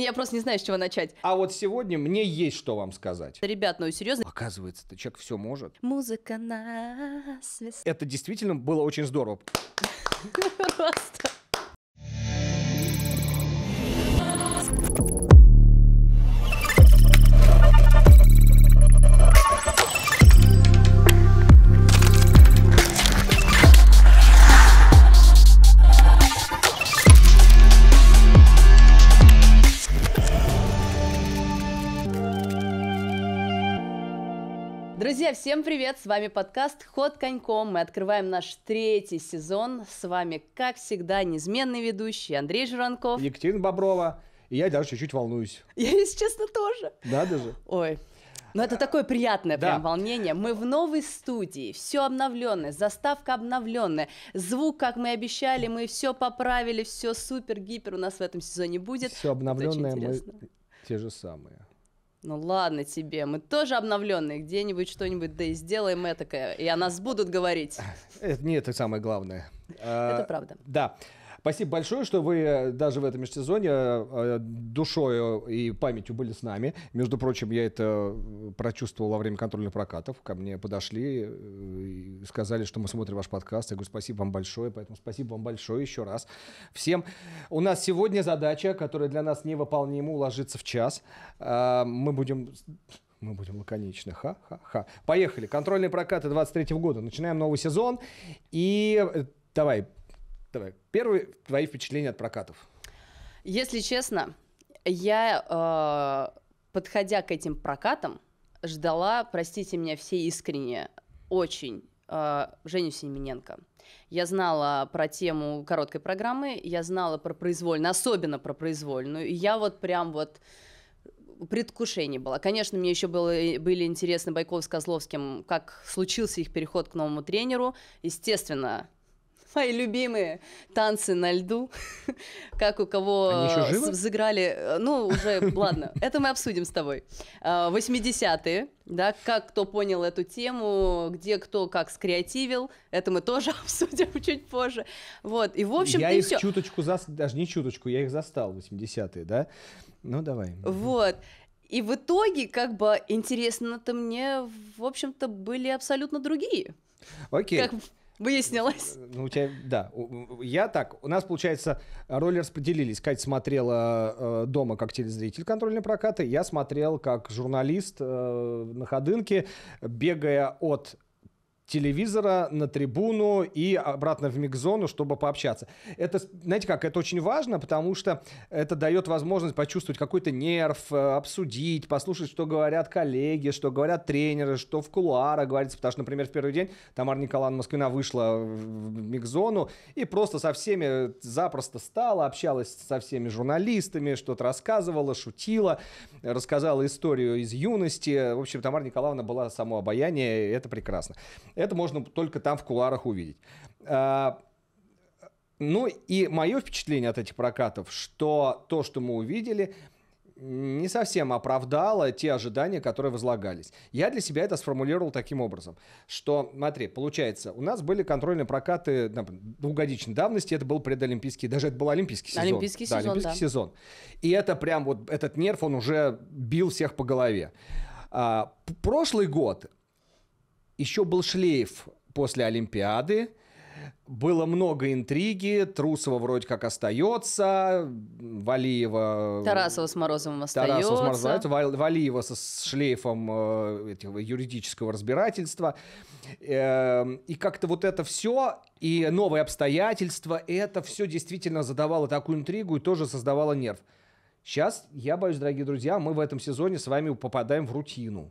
Я просто не знаю, с чего начать. А вот сегодня мне есть что вам сказать. Ребят, ну серьезно. Оказывается, ты человек все может. Музыка на свист. Это действительно было очень здорово. Просто. Друзья, всем привет! С вами подкаст «Ход коньком». Мы открываем наш третий сезон. С вами, как всегда, неизменный ведущий Андрей Журанков. Екатерина Боброва. И я даже чуть-чуть волнуюсь. Я, если честно, тоже. Да, даже. Ой, но ну, это такое приятное да. волнение. Мы в новой студии, все обновленное, заставка обновленная, звук, как мы обещали, мы все поправили, все супер-гипер у нас в этом сезоне будет. Все обновленное, мы те же самые ну ладно тебе, мы тоже обновленные, где-нибудь что-нибудь, да и сделаем этакое, и о нас будут говорить. Это, не это самое главное. Это а, правда. Да. Спасибо большое, что вы э, даже в этом межсезоне э, э, душой и памятью были с нами. Между прочим, я это прочувствовал во время контрольных прокатов. Ко мне подошли и сказали, что мы смотрим ваш подкаст. Я говорю, спасибо вам большое, поэтому спасибо вам большое еще раз. Всем. У нас сегодня задача, которая для нас невыполнима, уложится в час. Мы будем мы будем лаконичны. Ха-ха-ха. Поехали. Контрольные прокаты 23 года. Начинаем новый сезон. И давай, Давай, первые твои впечатления от прокатов. Если честно, я, э, подходя к этим прокатам, ждала, простите меня все искренне, очень э, Женю Семененко. Я знала про тему короткой программы, я знала про произвольную, особенно про произвольную. И я вот прям вот предвкушение было. Конечно, мне еще было, э, были интересны Байков с Козловским, как случился их переход к новому тренеру. Естественно, мои любимые танцы на льду, как у кого сыграли, э, ну уже, ладно, это мы обсудим с тобой. 80-е, а, да, как кто понял эту тему, где кто как скреативил, это мы тоже обсудим чуть позже. Вот, и в общем Я их чуточку, даже не чуточку, я их застал, 80-е, да? Ну, давай. Вот. И в итоге, как бы, интересно-то мне, в общем-то, были абсолютно другие. Окей. Как Выяснилось. Э, ну, у тебя, да. Я так, у нас, получается, роли распределились. Кать смотрела э, дома как телезритель контрольной прокаты, я смотрел как журналист э, на ходынке, бегая от телевизора на трибуну и обратно в микзону, чтобы пообщаться. Это, знаете как, это очень важно, потому что это дает возможность почувствовать какой-то нерв, э, обсудить, послушать, что говорят коллеги, что говорят тренеры, что в кулуарах говорится. Потому что, например, в первый день Тамара Николаевна Москвина вышла в микзону и просто со всеми запросто стала, общалась со всеми журналистами, что-то рассказывала, шутила, рассказала историю из юности. В общем, Тамара Николаевна была само обаяние, это прекрасно. Это можно только там в куларах увидеть. А, ну и мое впечатление от этих прокатов, что то, что мы увидели, не совсем оправдало те ожидания, которые возлагались. Я для себя это сформулировал таким образом, что, смотри, получается, у нас были контрольные прокаты двухгодичной давности, это был предолимпийский, даже это был олимпийский сезон. Олимпийский да, сезон, олимпийский да. сезон. И это прям вот, этот нерв, он уже бил всех по голове. А, прошлый год еще был шлейф после Олимпиады, было много интриги, Трусова вроде как остается, Валиева... Тарасова с Морозовым остается. Тарасова с Морозовым, Валиева со шлейфом э, этого юридического разбирательства. Эм, и как-то вот это все, и новые обстоятельства, это все действительно задавало такую интригу и тоже создавало нерв. Сейчас, я боюсь, дорогие друзья, мы в этом сезоне с вами попадаем в рутину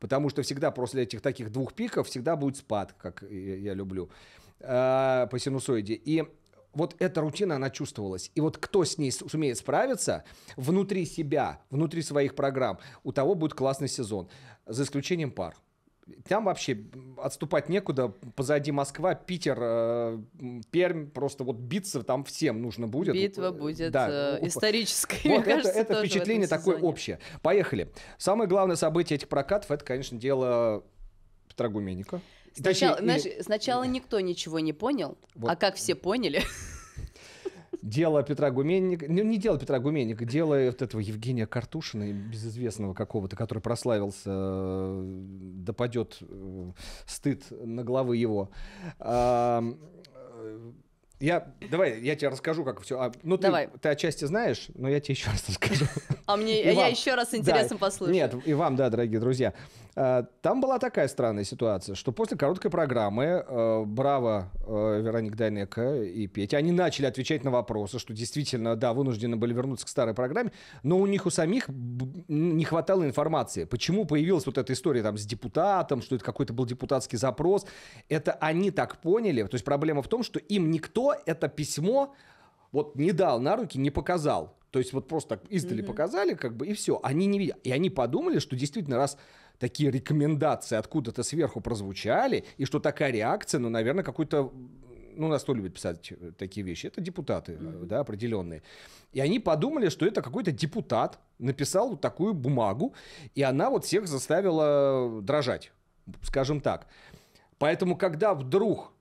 потому что всегда после этих таких двух пиков всегда будет спад, как я люблю, э, по синусоиде. И вот эта рутина, она чувствовалась. И вот кто с ней сумеет справиться внутри себя, внутри своих программ, у того будет классный сезон, за исключением пар там вообще отступать некуда. Позади Москва, Питер, э, Пермь, просто вот биться там всем нужно будет. Битва э, будет да. Э, ну, историческая, исторической. Вот это, кажется, это впечатление такое сезоне. общее. Поехали. Самое главное событие этих прокатов это, конечно, дело Петра Гуменника. Сначала, Точнее, знаешь, и... сначала никто ничего не понял, вот. а как все поняли. дело Петра Гуменника, не, не дело Петра Гуменника, дело вот этого Евгения Картушина, безызвестного какого-то, который прославился, э, допадет э, стыд на головы его. А, э, я, давай, я тебе расскажу, как все. А, ну, ты давай. Ты, ты отчасти знаешь, но я тебе еще раз расскажу. А мне, и а я еще раз интересно послушаю. Нет, и вам, да, дорогие друзья. Э, там была такая странная ситуация, что после короткой программы э, Браво, э, Вероника Дайнека и Петя, они начали отвечать на вопросы, что действительно, да, вынуждены были вернуться к старой программе, но у них у самих не хватало информации. Почему появилась вот эта история там с депутатом, что это какой-то был депутатский запрос. Это они так поняли. То есть проблема в том, что им никто это письмо вот не дал на руки, не показал. То есть вот просто так издали mm-hmm. показали, как бы, и все. Они не видят. И они подумали, что действительно, раз такие рекомендации откуда-то сверху прозвучали, и что такая реакция, ну, наверное, какой-то ну, нас кто любит писать такие вещи, это депутаты, mm-hmm. да, определенные. И они подумали, что это какой-то депутат написал вот такую бумагу, и она вот всех заставила дрожать, скажем так. Поэтому, когда вдруг,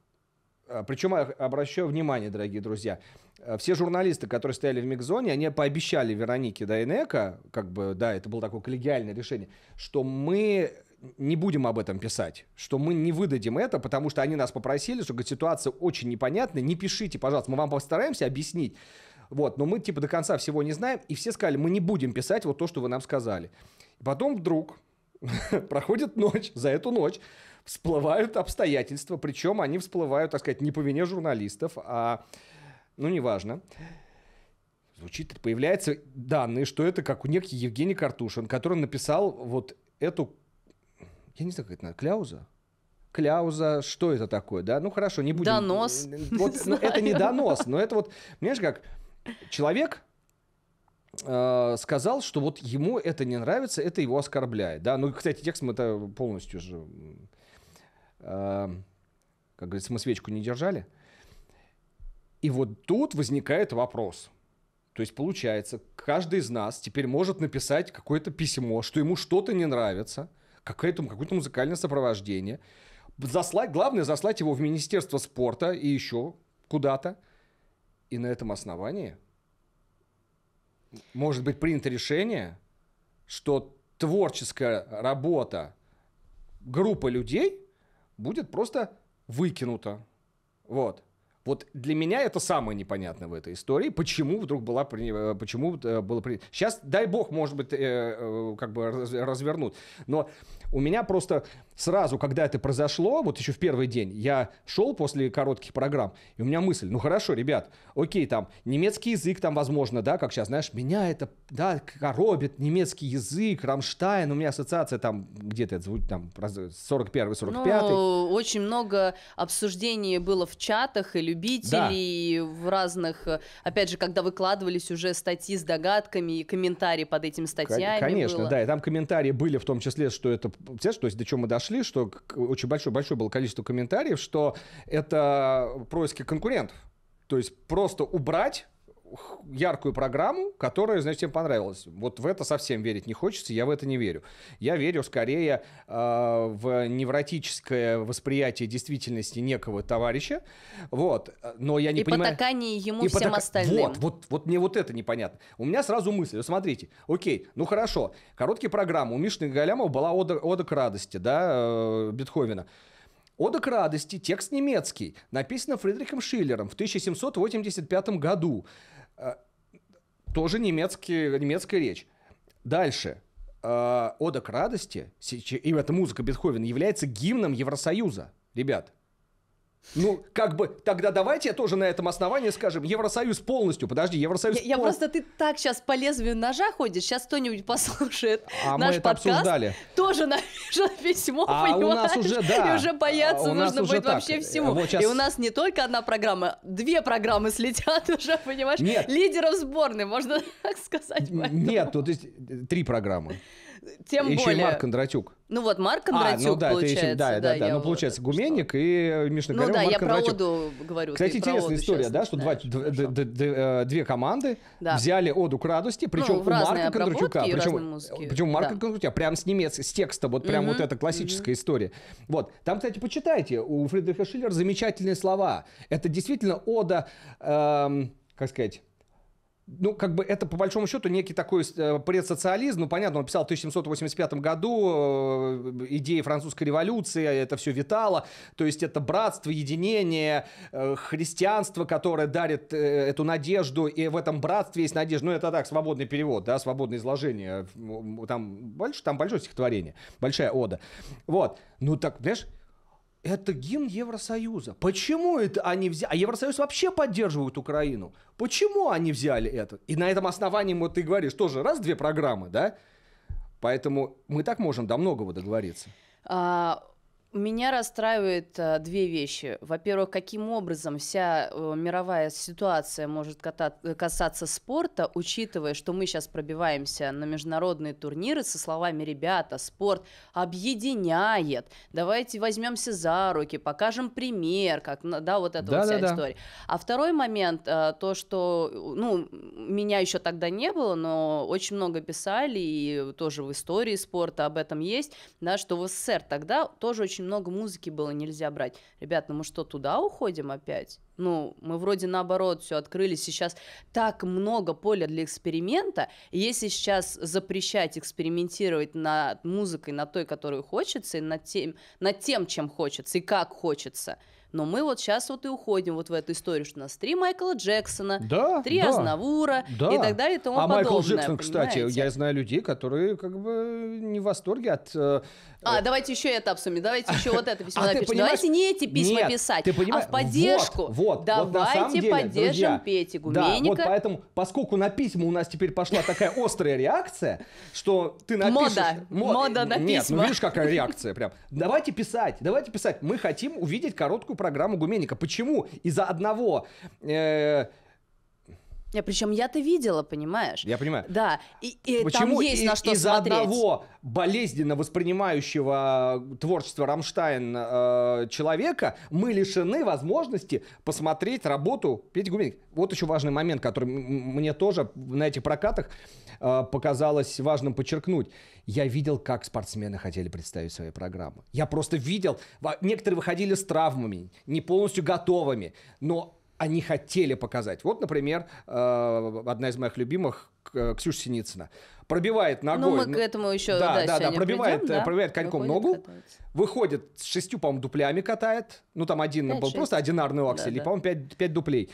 э, причем я а, обращаю внимание, дорогие друзья, Э, все журналисты, которые стояли в Мигзоне, они пообещали Веронике Дайнека, как бы, да, это было такое коллегиальное решение, что мы не будем об этом писать, что мы не выдадим это, потому что они нас попросили, что говорит, ситуация очень непонятная, не пишите, пожалуйста, мы вам постараемся объяснить. Вот, но мы типа до конца всего не знаем, и все сказали, мы не будем писать вот то, что вы нам сказали. Потом вдруг проходит ночь, за эту ночь всплывают обстоятельства, причем они всплывают, так сказать, не по вине журналистов, а ну неважно. Звучит, появляются данные, что это как у некий Евгений Картушин, который написал вот эту, я не знаю, как это, назвать, кляуза? Кляуза, что это такое, да? Ну хорошо, не будем. Донос. Вот, не ну, это не донос, но это вот, понимаешь, как человек, э, сказал, что вот ему это не нравится, это его оскорбляет. Да? Ну, кстати, текст мы это полностью же, э, как говорится, мы свечку не держали. И вот тут возникает вопрос. То есть получается, каждый из нас теперь может написать какое-то письмо, что ему что-то не нравится, какое-то, какое-то музыкальное сопровождение. Заслать, главное, заслать его в Министерство спорта и еще куда-то. И на этом основании может быть принято решение, что творческая работа группы людей будет просто выкинута. Вот. Вот для меня это самое непонятное в этой истории. Почему вдруг была при... Э, почему э, было при... Сейчас, дай бог, может быть, э, как бы развернут. Но у меня просто сразу, когда это произошло, вот еще в первый день, я шел после коротких программ, и у меня мысль, ну хорошо, ребят, окей, там, немецкий язык там, возможно, да, как сейчас, знаешь, меня это, да, коробит, немецкий язык, Рамштайн, у меня ассоциация там, где-то звучит, там, 41-45. Ну, очень много обсуждений было в чатах или любителей, да. в разных, э, опять же, когда выкладывались уже статьи с догадками и комментарии под этими статьями. Конечно, было. да, и там комментарии были в том числе, что это, знаешь, то есть до чего мы дошли, что очень большое-большое было количество комментариев, что это происки конкурентов. То есть просто убрать яркую программу, которая, значит, им понравилась. Вот в это совсем верить не хочется, я в это не верю. Я верю скорее э, в невротическое восприятие действительности некого товарища, вот, но я не и понимаю... И потакание ему и всем потак... остальным. Вот, вот, вот мне вот это непонятно. У меня сразу мысль, смотрите, окей, ну хорошо, короткие программы, у Мишны Галямова была ода, ода к радости, да, э, Бетховена. «Ода к радости», текст немецкий, написано Фридрихом Шиллером в 1785 году. Э, тоже немецкий, немецкая речь. Дальше. Э, Ода к радости, и эта музыка Бетховена, является гимном Евросоюза. Ребят, ну, как бы, тогда давайте тоже на этом основании скажем, Евросоюз полностью, подожди, Евросоюз Я, пол... я просто, ты так сейчас по лезвию ножа ходишь, сейчас кто-нибудь послушает а наш мы это подкаст, обсуждали. тоже напишет письмо, а понимаешь? у нас уже, да. И уже бояться а нужно будет так. вообще всему. Вот сейчас... И у нас не только одна программа, две программы слетят уже, понимаешь? Нет. Лидеров сборной, можно так сказать. Поэтому. Нет, тут есть три программы. Тем Еще более... и Марк Кондратюк. Ну вот, Марк Кондратюк, а, ну, да, получается. Еще, да, да, да, да, ну, получается, Гуменник что? и э, Мишна Ну да, Марк я Кондратюк. про Оду говорю. Кстати, интересная история, да, что да, два, э, две команды да. взяли Оду к радости, причем ну, у Марка Кондратюка, причем, причем Марка да. Кондратюка, прям с немец, с текста, вот прям угу, вот эта классическая угу. история. Вот, там, кстати, почитайте, у Фридриха Шиллера замечательные слова. Это действительно Ода, эм, как сказать ну, как бы это, по большому счету, некий такой э, предсоциализм. Ну, понятно, он писал в 1785 году э, идеи французской революции, это все витало. То есть это братство, единение, э, христианство, которое дарит эту надежду, и в этом братстве есть надежда. Ну, это так, свободный перевод, да, свободное изложение. Там, больш, там большое стихотворение, большая ода. Вот. Ну, так, знаешь это гимн Евросоюза. Почему это они взяли? А Евросоюз вообще поддерживает Украину. Почему они взяли это? И на этом основании, вот ты говоришь, тоже раз-две программы, да? Поэтому мы так можем до многого договориться. А, меня расстраивает э, две вещи. Во-первых, каким образом вся э, мировая ситуация может э, касаться спорта, учитывая, что мы сейчас пробиваемся на международные турниры со словами «ребята, спорт объединяет, давайте возьмемся за руки, покажем пример», как, да, вот эта да, вот вся да, история. Да. А второй момент, то, что, ну, меня еще тогда не было, но очень много писали, и тоже в истории спорта об этом есть, да, что в СССР тогда тоже очень очень много музыки было нельзя брать. Ребят, ну мы что, туда уходим опять? Ну, мы вроде наоборот все открыли. Сейчас так много поля для эксперимента. если сейчас запрещать экспериментировать над музыкой, на той, которую хочется, и над тем, над тем, чем хочется, и как хочется – но мы вот сейчас вот и уходим вот в эту историю, что у нас три Майкла Джексона, да, три да, Азнавура да. и так далее и тому а подобное. А Майкл Джексон, понимаете? кстати, я знаю людей, которые как бы не в восторге от... Э, а, э... давайте еще это обсудим, давайте еще вот это письмо а напишем. Давайте не эти письма писать, а в поддержку. Вот, давайте поддержим друзья, Петю Гуменника. Да, вот поэтому, поскольку на письма у нас теперь пошла такая острая реакция, что ты напишешь... Мода, мода на Нет, ну видишь, какая реакция прям. Давайте писать, давайте писать. Мы хотим увидеть короткую программу Гуменника. Почему из-за одного э, я э, Причем я-то видела, понимаешь? Я понимаю. Да. И, и Почему там есть и, на что из-за одного болезненно воспринимающего э, творчество Рамштайн э, человека мы лишены возможности посмотреть работу Пети Гуменник? Вот еще важный момент, который мне тоже на этих прокатах э, показалось важным подчеркнуть. Я видел, как спортсмены хотели представить свои программы. Я просто видел. Некоторые выходили с травмами, не полностью готовыми, но они хотели показать. Вот, например, э, одна из моих любимых э, Ксюша Синицына. Пробивает ну, ногой. Ну, мы к этому еще да, да, да, пробивает, придем, э, да? пробивает коньком выходит, ногу, выходит с шестью, по-моему, дуплями катает. Ну, там один 5, был 6. просто одинарный аксель, да, и, по-моему, пять, пять дуплей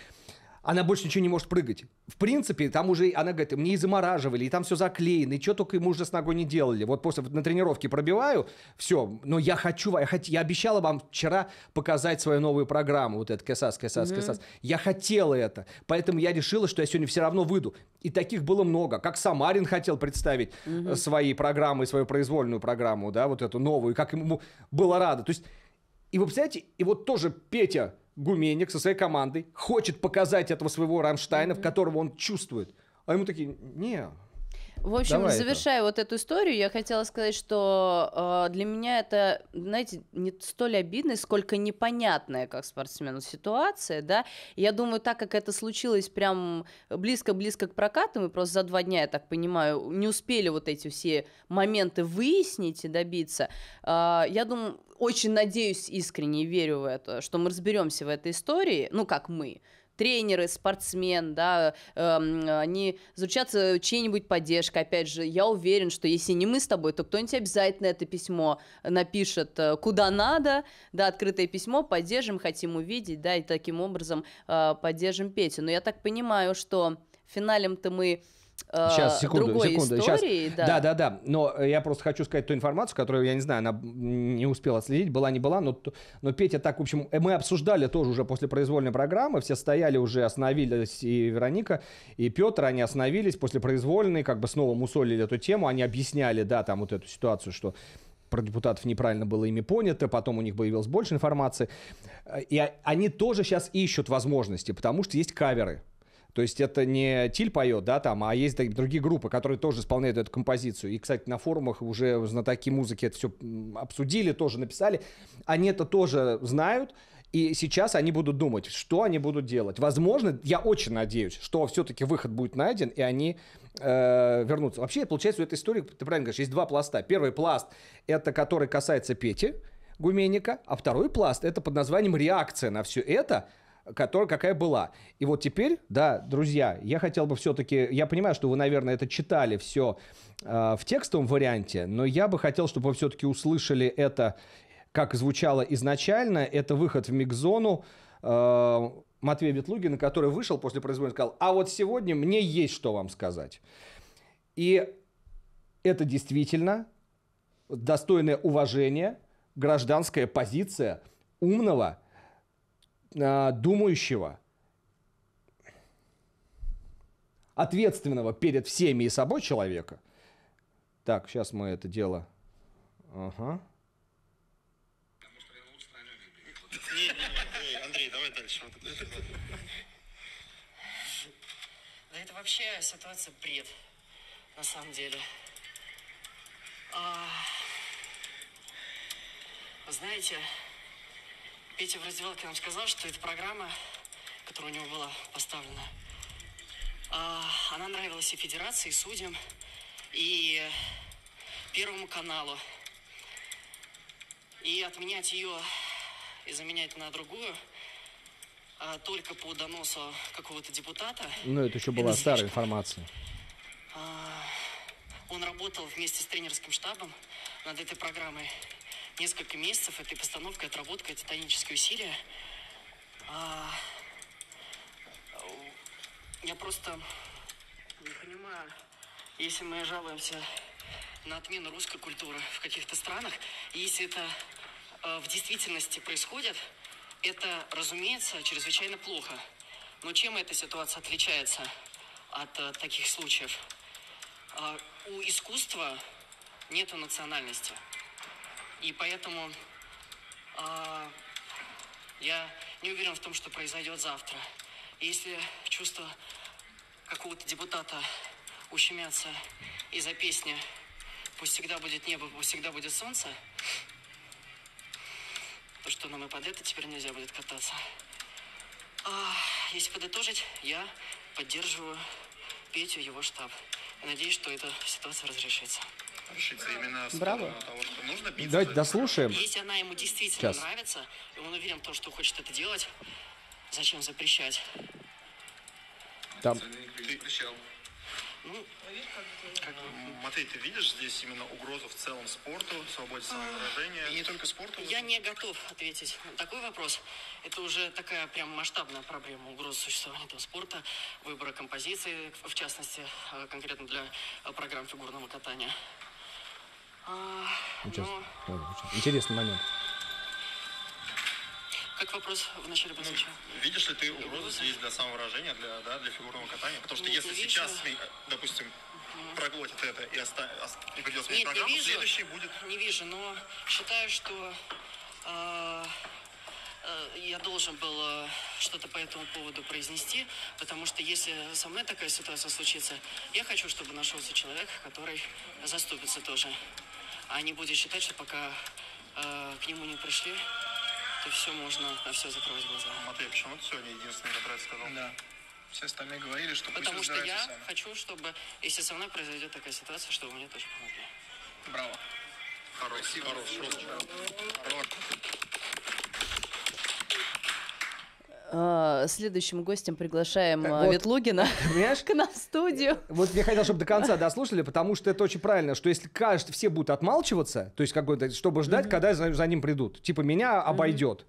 она больше ничего не может прыгать. В принципе, там уже, она говорит, мне и замораживали, и там все заклеено, и что только ему уже с ногой не делали. Вот после на тренировке пробиваю, все, но я хочу, я, хот, я обещала вам вчера показать свою новую программу, вот этот кэсас, кэсас, mm-hmm. кэсас. Я хотела это, поэтому я решила, что я сегодня все равно выйду. И таких было много, как Самарин хотел представить mm-hmm. свои программы, свою произвольную программу, да, вот эту новую, как ему было рада. То есть, и вы представляете, и вот тоже Петя Гуменник со своей командой хочет показать этого своего Рамштайна, в которого он чувствует. А ему такие, не, в общем, Давай завершая это. вот эту историю, я хотела сказать, что э, для меня это, знаете, не столь обидно, сколько непонятная как спортсмену ситуация, да. Я думаю, так как это случилось прям близко-близко к прокату, мы просто за два дня, я так понимаю, не успели вот эти все моменты выяснить и добиться. Э, я думаю, очень надеюсь искренне верю в это, что мы разберемся в этой истории, ну как мы, тренеры, спортсмен, да, эм, э, они заручатся чьей-нибудь поддержкой. Опять же, я уверен, что если не мы с тобой, то кто-нибудь обязательно это письмо э, напишет э, куда надо, да, открытое письмо, поддержим, хотим увидеть, да, и таким образом э, поддержим Петю. Но я так понимаю, что финалем-то мы Сейчас, э, секунду, другой секунду. Истории, Сейчас. Да. да, да, да. Но я просто хочу сказать ту информацию, которую, я не знаю, она не успела следить, была, не была, но, но Петя так, в общем, э, мы обсуждали тоже уже после произвольной программы, все стояли уже, остановились и Вероника, и Петр, они остановились после произвольной, как бы снова мусолили эту тему, они объясняли, да, там вот эту ситуацию, что про депутатов неправильно было ими понято, потом у них появилось больше информации. Э, и а, они тоже сейчас ищут возможности, потому что есть каверы. То есть это не Тиль поет, да, там, а есть другие группы, которые тоже исполняют эту композицию. И, кстати, на форумах уже знатоки музыки это все обсудили, тоже написали. Они это тоже знают. И сейчас они будут думать, что они будут делать. Возможно, я очень надеюсь, что все-таки выход будет найден, и они э, вернутся. Вообще, получается, у этой истории, ты правильно говоришь, есть два пласта. Первый пласт – это который касается Пети Гуменника, а второй пласт – это под названием «Реакция на все это», которая, какая была. И вот теперь, да, друзья, я хотел бы все-таки, я понимаю, что вы, наверное, это читали все э, в текстовом варианте, но я бы хотел, чтобы вы все-таки услышали это, как звучало изначально, это выход в миг-зону. Э, Матвея Ветлугина, который вышел после произвольно сказал, а вот сегодня мне есть что вам сказать. И это действительно достойное уважения, гражданская позиция умного, а, думающего, ответственного перед всеми и собой человека. Так, сейчас мы это дело... Ага. Да это вообще ситуация бред, на самом деле. А, знаете, Петя в разделке нам сказал, что эта программа, которая у него была поставлена, а, она нравилась и Федерации, и судьям, и Первому каналу. И отменять ее и заменять на другую а, только по доносу какого-то депутата. Ну, это еще была это старая слишком. информация. А, он работал вместе с тренерским штабом над этой программой несколько месяцев этой постановкой, отработкой, титанические усилия. А, я просто не понимаю, если мы жалуемся на отмену русской культуры в каких-то странах, если это э, в действительности происходит, это, разумеется, чрезвычайно плохо. Но чем эта ситуация отличается от э, таких случаев? Э, у искусства нет национальности. И поэтому э, я не уверен в том, что произойдет завтра. И если чувства какого-то депутата ущемятся из-за песни «Пусть всегда будет небо, пусть всегда будет солнце», то что нам и под это теперь нельзя будет кататься. А, если подытожить, я поддерживаю Петю и его штаб. надеюсь, что эта ситуация разрешится решиться именно Браво. того, что нужно биться. Давайте дослушаем. Если она ему действительно Сейчас. нравится, и он уверен в том, что хочет это делать, зачем запрещать? Там. Ты... Ну, как Матвей, ты видишь здесь именно угрозу в целом спорту, свободе самовыражения? А, и не только спорту? Я не готов ответить на такой вопрос. Это уже такая прям масштабная проблема угрозы существования этого спорта, выбора композиции, в частности, э, конкретно для э, программ фигурного катания. А, сейчас, ну, интересный момент. Как вопрос вначале прозвучал? Ну, видишь ли ты угрозу здесь для самовыражения, для, да, для фигурного катания? Потому что Нет, если сейчас, допустим, угу. проглотит это и, оста... и придется Нет, программу, не вижу, следующий будет... Не вижу, но считаю, что э, э, я должен был э, что-то по этому поводу произнести, потому что если со мной такая ситуация случится, я хочу, чтобы нашелся человек, который заступится тоже а они будут считать, что пока э, к нему не пришли, то все можно на все закрывать глаза. Ну, Матвей, почему ты сегодня единственный, который сказал? Да. Все остальные говорили, что Потому что я сами. хочу, чтобы, если со мной произойдет такая ситуация, чтобы мне тоже помогли. Браво. Хорош, хорош, хорош. хорош. Э, следующим гостем приглашаем э, вот, Ветлугина понимаешь? к нам в студию. Э, вот я хотел, чтобы до конца дослушали, потому что это очень правильно, что если каждый, все будут отмалчиваться, то есть какой-то, чтобы ждать, когда за, за ним придут. Типа меня обойдет.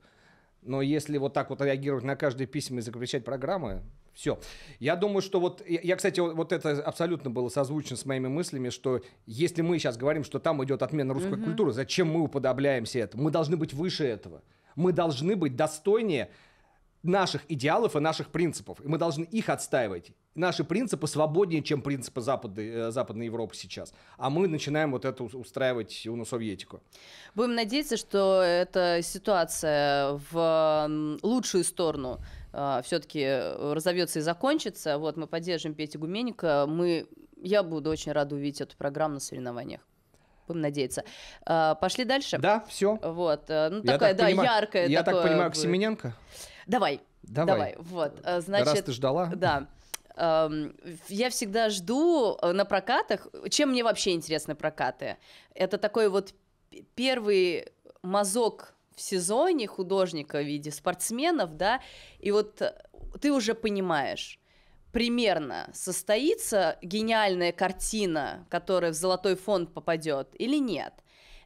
Но если вот так вот реагировать на каждое письмо и заключать программы, все. Я думаю, что вот... Я, кстати, вот это абсолютно было созвучно с моими мыслями, что если мы сейчас говорим, что там идет отмена русской угу. mm культуры, зачем мы уподобляемся этому? Мы должны быть выше этого. Мы должны быть достойнее наших идеалов и наших принципов. И мы должны их отстаивать. Наши принципы свободнее, чем принципы Запады, э, Западной Европы сейчас. А мы начинаем вот это устраивать у нас уносовьетику. Будем надеяться, что эта ситуация в лучшую сторону э, все-таки разовьется и закончится. Вот мы поддержим Петю Гуменника. Мы, я буду очень рада увидеть эту программу на соревнованиях будем надеяться. Э, пошли дальше. Да, все. Вот, ну я такая, так да, понимаю, яркая. Я так понимаю, будет. Семененко? Давай. Давай. Давай. Вот. Э, значит, Раз ты ждала. Да. Эм, я всегда жду э, на прокатах. Чем мне вообще интересны прокаты? Это такой вот первый мазок в сезоне художника в виде спортсменов, да, и вот э, ты уже понимаешь, примерно состоится гениальная картина, которая в золотой фонд попадет или нет.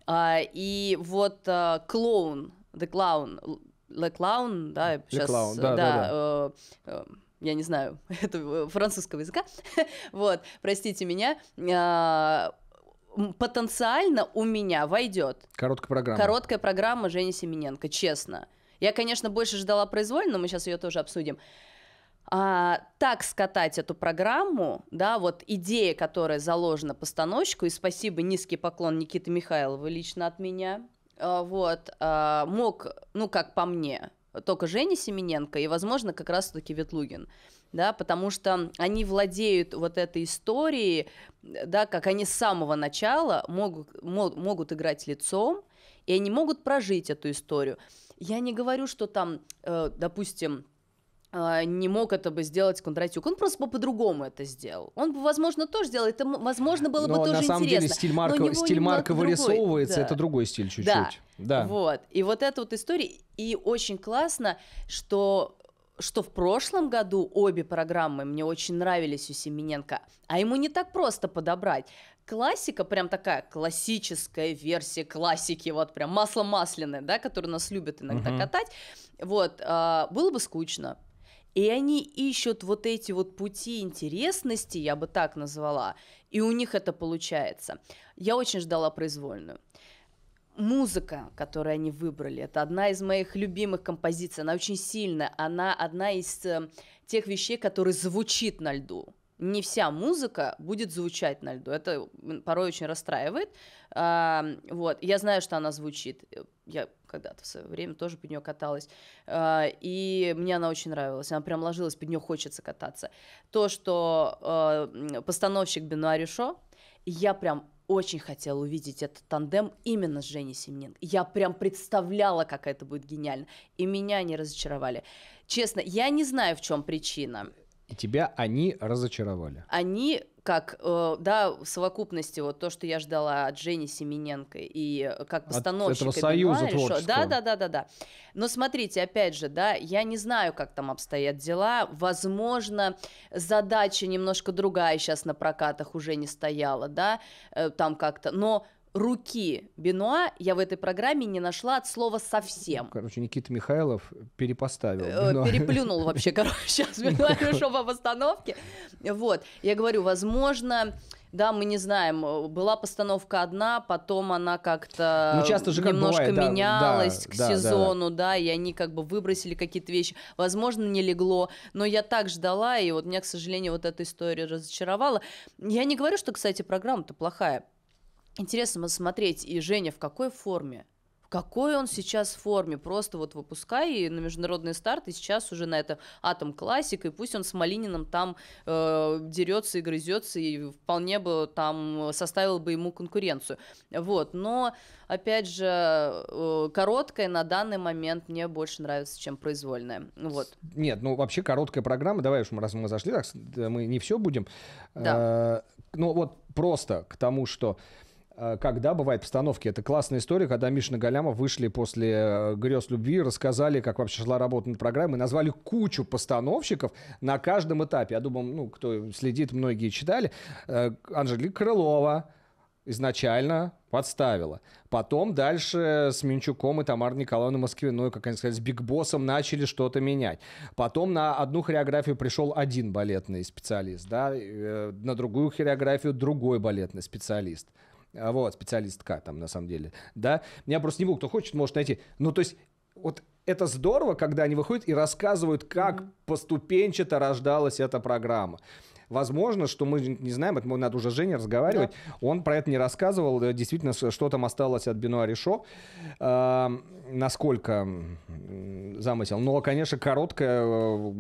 А, и вот клоун, The Clown Леклаун, да, сейчас, Леклаун, э, да, да, да, да. Э, э, я не знаю, это э, французского языка, вот, простите меня, а, потенциально у меня войдет. Короткая программа. Короткая программа Жени Семененко, честно. Я, конечно, больше ждала произвольно, но мы сейчас ее тоже обсудим. А, так скатать эту программу, да, вот идея, которая заложена постановщику, и спасибо, низкий поклон Никиты Михайлова лично от меня, а, вот, а, мог, ну, как по мне, только Женя Семененко и, возможно, как раз-таки Ветлугин, да, потому что они владеют вот этой историей, да, как они с самого начала могут, могут играть лицом, и они могут прожить эту историю. Я не говорю, что там, э, допустим, а, не мог это бы сделать Кондратюк. Он просто бы по-другому это сделал. Он бы, возможно, тоже сделал. Это, возможно, было но бы тоже интересно. но на самом деле стиль Марка, стиль Марка вырисовывается. Да. Это другой стиль чуть-чуть. Да. да. Вот. И вот эта вот история. И очень классно, что что в прошлом году обе программы мне очень нравились у Семененко, а ему не так просто подобрать. Классика, прям такая классическая версия классики, вот прям масло масляное, да, которую нас любят иногда угу. катать, вот, э, было бы скучно. И они ищут вот эти вот пути интересности, я бы так назвала, и у них это получается. Я очень ждала произвольную. Музыка, которую они выбрали, это одна из моих любимых композиций, она очень сильная, она одна из э, тех вещей, которые звучит на льду не вся музыка будет звучать на льду. Это порой очень расстраивает. А, вот, я знаю, что она звучит. Я когда-то в свое время тоже под нее каталась. А, и мне она очень нравилась. Она прям ложилась, под нее хочется кататься. То, что а, постановщик Бенуаришо, я прям очень хотела увидеть этот тандем именно с Женей Семенин, Я прям представляла, как это будет гениально. И меня не разочаровали. Честно, я не знаю, в чем причина. И тебя они разочаровали. Они как, э, да, в совокупности вот то, что я ждала от Жени Семененко и э, как постановщика. От этого союза творческого. Да, да, да, да, да. Но смотрите, опять же, да, я не знаю, как там обстоят дела. Возможно, задача немножко другая сейчас на прокатах уже не стояла, да, э, там как-то. Но руки Бенуа я в этой программе не нашла от слова совсем. Ну, короче, Никита Михайлов перепоставил. Э, Бенуа. Переплюнул вообще, короче, сейчас Бенуа решил по постановке. Вот, я говорю, возможно, да, мы не знаем, э, была постановка одна, потом она как-то ну, часто же как немножко бывает, менялась да, к да, сезону, да, да. да, и они как бы выбросили какие-то вещи, возможно, не легло, но я так ждала, и вот меня, к сожалению, вот эта история разочаровала. Я не говорю, что, кстати, программа-то плохая, интересно смотреть, и Женя в какой форме? В какой он сейчас форме? Просто вот выпускай на международный старт, и сейчас уже на это Атом Классик, и пусть он с Малининым там э, дерется и грызется, и вполне бы там составил бы ему конкуренцию. Вот, но, опять же, э, короткая на данный момент мне больше нравится, чем произвольная. Вот. Нет, ну вообще короткая программа, давай уж раз мы зашли, так мы не все будем. Да. Э, ну вот просто к тому, что... Э, когда бывают постановки. Это классная история, когда Мишина Галямов вышли после э, «Грез любви», рассказали, как вообще шла работа над программой, назвали кучу постановщиков на каждом этапе. Я думаю, ну, кто следит, многие читали. Э, Анжелика Крылова, изначально подставила. Потом дальше с Минчуком и Тамарой Николаевной Москвиной, как они сказали, с Биг Боссом начали что-то менять. Потом на одну хореографию пришел один балетный специалист, да, на другую хореографию другой балетный специалист. А, вот, специалистка там, на самом деле, да, Меня просто не было, кто хочет, может найти, ну, то есть, вот это здорово, когда они выходят и рассказывают, как mm-hmm. поступенчато рождалась эта программа. Возможно, что мы не знаем, это надо уже Жене разговаривать. Да. Он про это не рассказывал. Э, действительно, что там осталось от Бенуа Ришо. Э, эм, насколько замысел. Но, конечно, короткое э,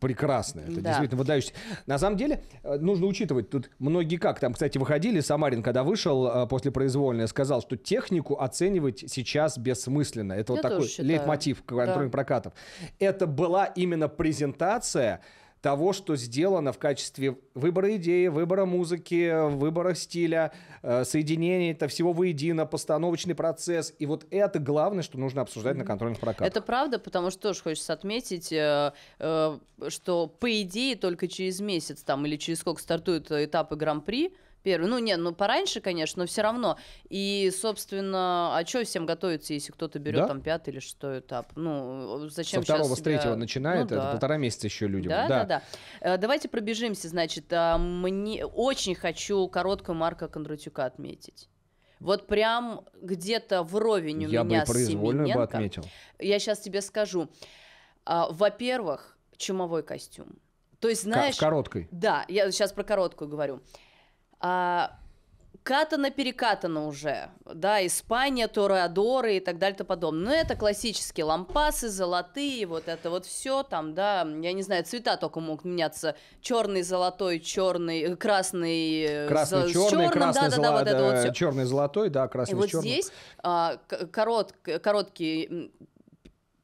прекрасное. Это да. действительно выдающийся. На самом деле, э, нужно учитывать, тут многие как. Там, кстати, выходили, Самарин, когда вышел после произвольной, сказал, что технику оценивать сейчас бессмысленно. Это Я вот такой считаю. лейтмотив контрольных да. прокатов. Это была именно презентация того, что сделано в качестве выбора идеи, выбора музыки, выбора стиля, э, соединения это всего воедино, постановочный процесс. И вот это главное, что нужно обсуждать на контрольных прокатах. Это правда, потому что тоже хочется отметить, э, э, что по идее только через месяц там или через сколько стартуют этапы Гран-при, первый. Ну, нет, ну пораньше, конечно, но все равно. И, собственно, а что всем готовиться, если кто-то берет да? там пятый или шестой этап? Ну, э, зачем Со второго, себя... с третьего ну начинает, ну, да. это полтора месяца еще людям. Да, да, да. да. Э, давайте пробежимся, значит, а, мне очень хочу короткую Марка Кондратюка отметить. Вот прям где-то вровень у я меня бы произвольно бы отметил. Я сейчас тебе скажу. А, во-первых, чумовой костюм. То есть, знаешь... В короткой. Да, я сейчас про короткую говорю. А, катано-перекатано уже, да, Испания, Тореадоры и так далее и подобное. Но ну, это классические лампасы, золотые, вот это вот все там, да, я не знаю, цвета только могут меняться, черный, золотой, черный, э, красный, э, красный, зо- черный, черным, красный, да, золо- да, да, вот это вот э, все. черный, золотой, да, красный, и вот черный. здесь а, корот, короткий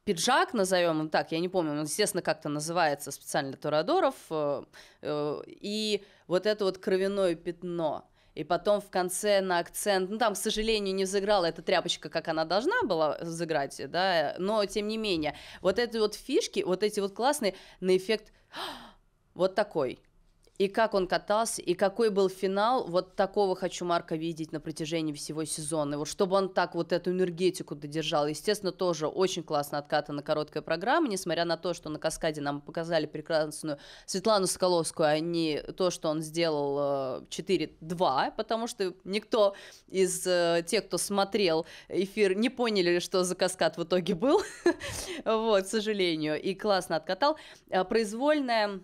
пиджак, назовем он так, я не помню, он, естественно, как-то называется специально для Торадоров, э, э, и вот это вот кровяное пятно. И потом в конце на акцент, ну там, к сожалению, не взыграла эта тряпочка, как она должна была взыграть, да, но тем не менее, вот эти вот фишки, вот эти вот классные на эффект вот такой – и как он катался, и какой был финал, вот такого хочу Марка видеть на протяжении всего сезона. И вот чтобы он так вот эту энергетику додержал. Естественно, тоже очень классно на короткой программе, несмотря на то, что на «Каскаде» нам показали прекрасную Светлану Соколовскую, а не то, что он сделал 4-2, э, потому что никто из э, тех, кто смотрел эфир, не поняли, что за каскад в итоге был. вот, к сожалению. И классно откатал. Э, произвольная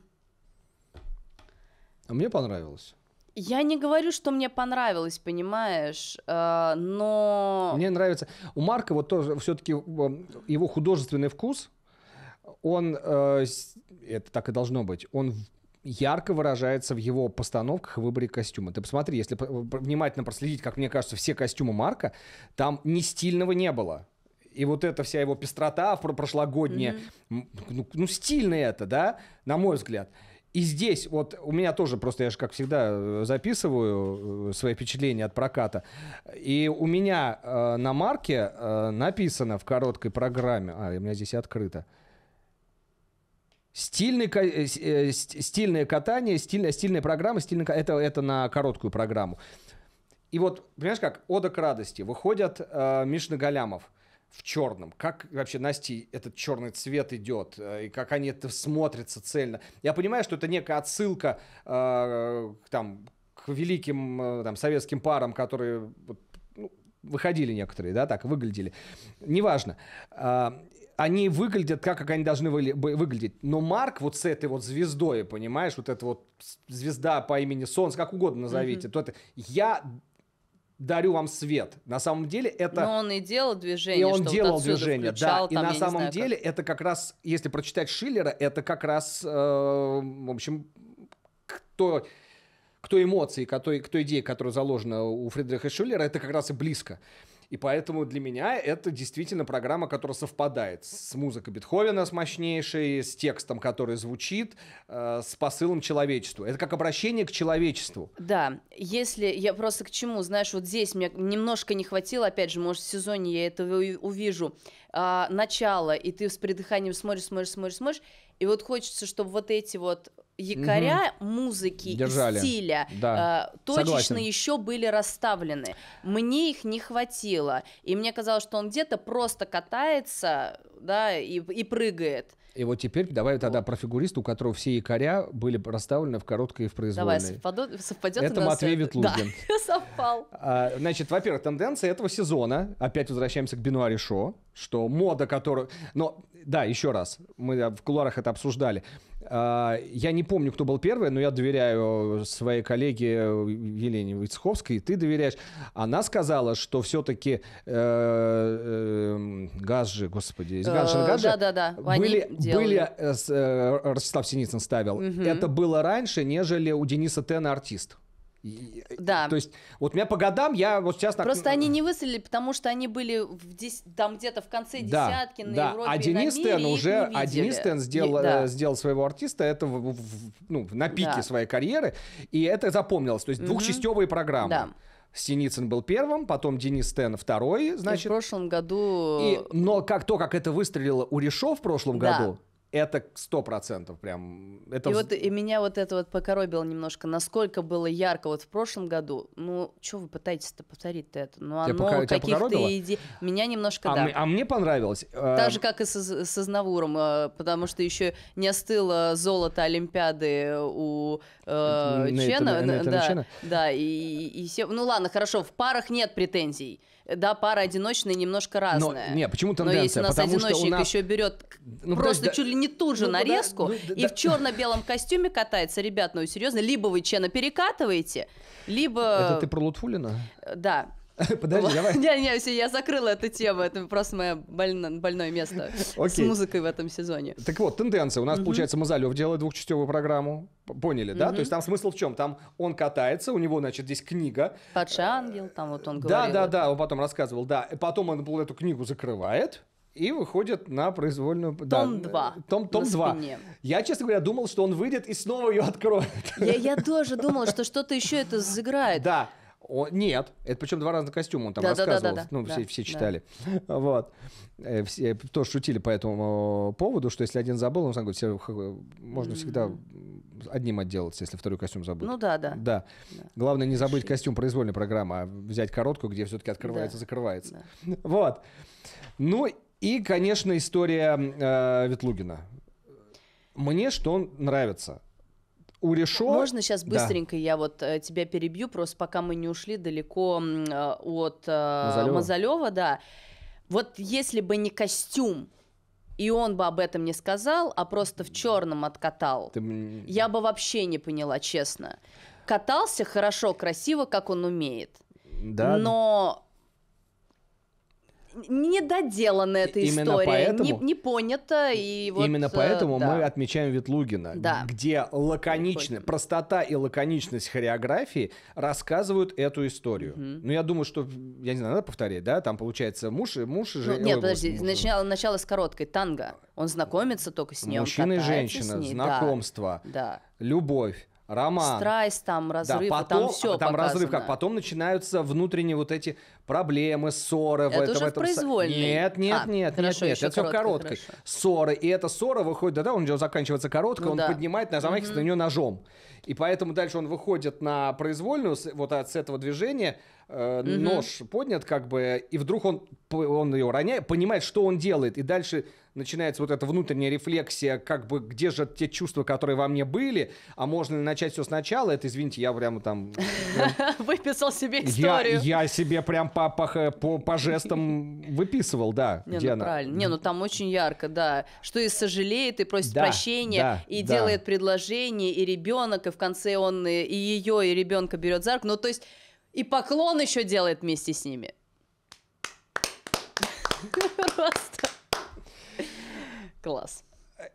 а мне понравилось. Я не говорю, что мне понравилось, понимаешь, э, но... Мне нравится. У Марка вот тоже все-таки эм, его художественный вкус, он, э, это так и должно быть, он ярко выражается в его постановках и выборе костюма. Ты посмотри, если внимательно проследить, как мне кажется, все костюмы Марка, там ни стильного не было. И вот эта вся его пестрота прошлогодняя, mm-hmm. ну, ну, стильно это, да, на мой взгляд. И здесь вот у меня тоже просто, я же как всегда э, записываю э, свои впечатления от проката. И у меня э, на марке э, написано в короткой программе, а, у меня здесь и открыто, Стильный, э, э стильное катание, стильная, стильная программа, стильный, это, это на короткую программу. И вот, понимаешь как, «Ода к радости» выходят э, Миш Нагалямов – в черном. Как вообще Насти этот черный цвет идет, э, и как они это смотрятся цельно. Я понимаю, что это некая отсылка э, там, к великим э, там, советским парам, которые ну, выходили некоторые, да, так выглядели. Неважно. Э, они выглядят так, как они должны были выглядеть. Но Марк вот с этой вот звездой, понимаешь, вот эта вот звезда по имени Солнце, как угодно назовите, mm-hmm. то это я дарю вам свет. На самом деле это... Но он и делал движение. И он делал вот движение, да. Там, и на самом знаю, деле как. это как раз, если прочитать Шиллера, это как раз, э, в общем, кто кто эмоции, кто, кто к той идее, которая заложена у Фридриха Шиллера, это как раз и близко. И поэтому для меня это действительно программа, которая совпадает с музыкой Бетховена, с мощнейшей, с текстом, который звучит, э, с посылом человечеству. Это как обращение к человечеству. Да, если я просто к чему, знаешь, вот здесь мне немножко не хватило, опять же, может, в сезоне я это увижу, а, начало, и ты с придыханием смотришь, смотришь, смотришь, смотришь, и вот хочется, чтобы вот эти вот якоря угу. музыки Держали. и стиля да. э, точечно Согласен. еще были расставлены. Мне их не хватило. И мне казалось, что он где-то просто катается да, и, и прыгает. И вот теперь давай тогда про фигуриста, у которого все якоря были расставлены в короткой и в произвольной. Давай, совпадет, совпадет Это у нас Матвей это. Ветлугин. Да, совпал. А, значит, во-первых, тенденция этого сезона, опять возвращаемся к Бенуари Шо, что мода, которую... Но, да, еще раз, мы в кулуарах это обсуждали. А, я не помню, кто был первый, но я доверяю э, своей коллеге э, Елене Вицховской, ты доверяешь. Она сказала, что все-таки э, Газжи, господи, из Ганшин Газжи да, да, были, были Ростислав Синицын ставил. Это было раньше, нежели у Дениса Тена артист. Э, да. То есть, вот у меня по годам я вот сейчас... Просто так... они э, не выслали, потому что они были в дес... там где-то в конце десятки да. на да. Европе а Денис уже, а Денис сделал, да. Э, сделал своего артиста, это в, в, ну, на пике да. своей карьеры, и это запомнилось. То есть, угу. двухчастевые программы. Да. Синицын был первым, потом Денис Тен второй, значит. И в прошлом году... И, но как то, как это выстрелило у в прошлом да. году, это сто процентов прям. Это... И вот и меня вот это вот покоробило немножко, насколько было ярко вот в прошлом году. Ну, что вы пытаетесь-то повторить-то это? Ну, оно пока... каких-то идей... Меня немножко, а да. Мне, а мне понравилось. Э, так же, как и со, со Знавуром, э, потому что еще не остыло золото Олимпиады у э, Чена. да, да, да, и, и все... Ну, ладно, хорошо, в парах нет претензий да, пара одиночная немножко разная. Но, не, почему тенденция? Но если у нас потому одиночник нас... еще берет ну, просто да, чуть ли не ту же ну, нарезку да, ну, и да. в черно-белом костюме катается, ребят, ну серьезно, либо вы Чена перекатываете, либо... Это ты про Лутфулина? Да. Подожди, давай. Не, не, все, я закрыла эту тему, это просто мое больное место с музыкой в этом сезоне. Так вот, тенденция. У нас, получается, Мазалев делает двухчастевую программу. Поняли, да? То есть там смысл в чем? Там он катается, у него, значит, здесь книга. Падший ангел, там вот он говорил. Да, да, да, он потом рассказывал, да. Потом он эту книгу закрывает, и выходит на произвольную... Том да, 2. Том, том 2. Спине. Я, честно говоря, думал, что он выйдет и снова ее откроет. Я, я тоже думал, что что-то еще это сыграет. Да. Он, нет, это причем два разных костюма, он там да, рассказывал, да, да, да, ну, да, все, все читали. Да. Вот. Э, все тоже шутили по этому э, поводу, что если один забыл, он сам говорит, все, можно всегда одним отделаться, если второй костюм забыл. Ну да, да. Да. да. Главное не забыть Шить. костюм произвольной программы, а взять короткую, где все-таки открывается, да. закрывается. Да. Вот. Ну и, конечно, история э, Ветлугина. Мне что он нравится – у Решо... Можно сейчас быстренько да. я вот э, тебя перебью, просто пока мы не ушли далеко э, от э, Мазалева, Мазалева да. Вот если бы не костюм, и он бы об этом не сказал, а просто в черном откатал, Ты... я бы вообще не поняла, честно. Катался хорошо, красиво, как он умеет. Да. Но не доделана эта Именно история, поэтому, не, не понята. И вот, именно э, поэтому да. мы отмечаем Ветлугина, да. где лаконичная, простота и лаконичность хореографии рассказывают эту историю. Угу. Ну, я думаю, что, я не знаю, надо повторять, да? Там получается муж и муж и же... Ну, нет, подожди, муж, начало, начало с короткой, танго. Он знакомится только с ней, Мужчина и женщина, ней, знакомство, да, любовь роман. Страсть, там разрыв, да, потом, там все Там показано. разрыв, как потом начинаются внутренние вот эти проблемы, ссоры. Это в этом, уже в произвольный. Нет, нет, а, нет, хорошо, нет, нет, это все в короткой. Хорошо. Ссоры, и эта ссора выходит, да, да, он заканчивается короткой, ну, он да. поднимает, на замахивается угу. на нее ножом. И поэтому дальше он выходит на произвольную, вот от а, этого движения, э, угу. нож поднят как бы, и вдруг он, он ее роняет, понимает, что он делает, и дальше начинается вот эта внутренняя рефлексия, как бы где же те чувства, которые во мне были, а можно ли начать все сначала, это, извините, я прямо там... Выписал себе историю. Я себе прям по жестам выписывал, да. Не, ну правильно. Не, ну там очень ярко, да. Что и сожалеет, и просит прощения, и делает предложение, и ребенок, и в конце он и ее, и ребенка берет за руку. Ну то есть и поклон еще делает вместе с ними. Просто Класс.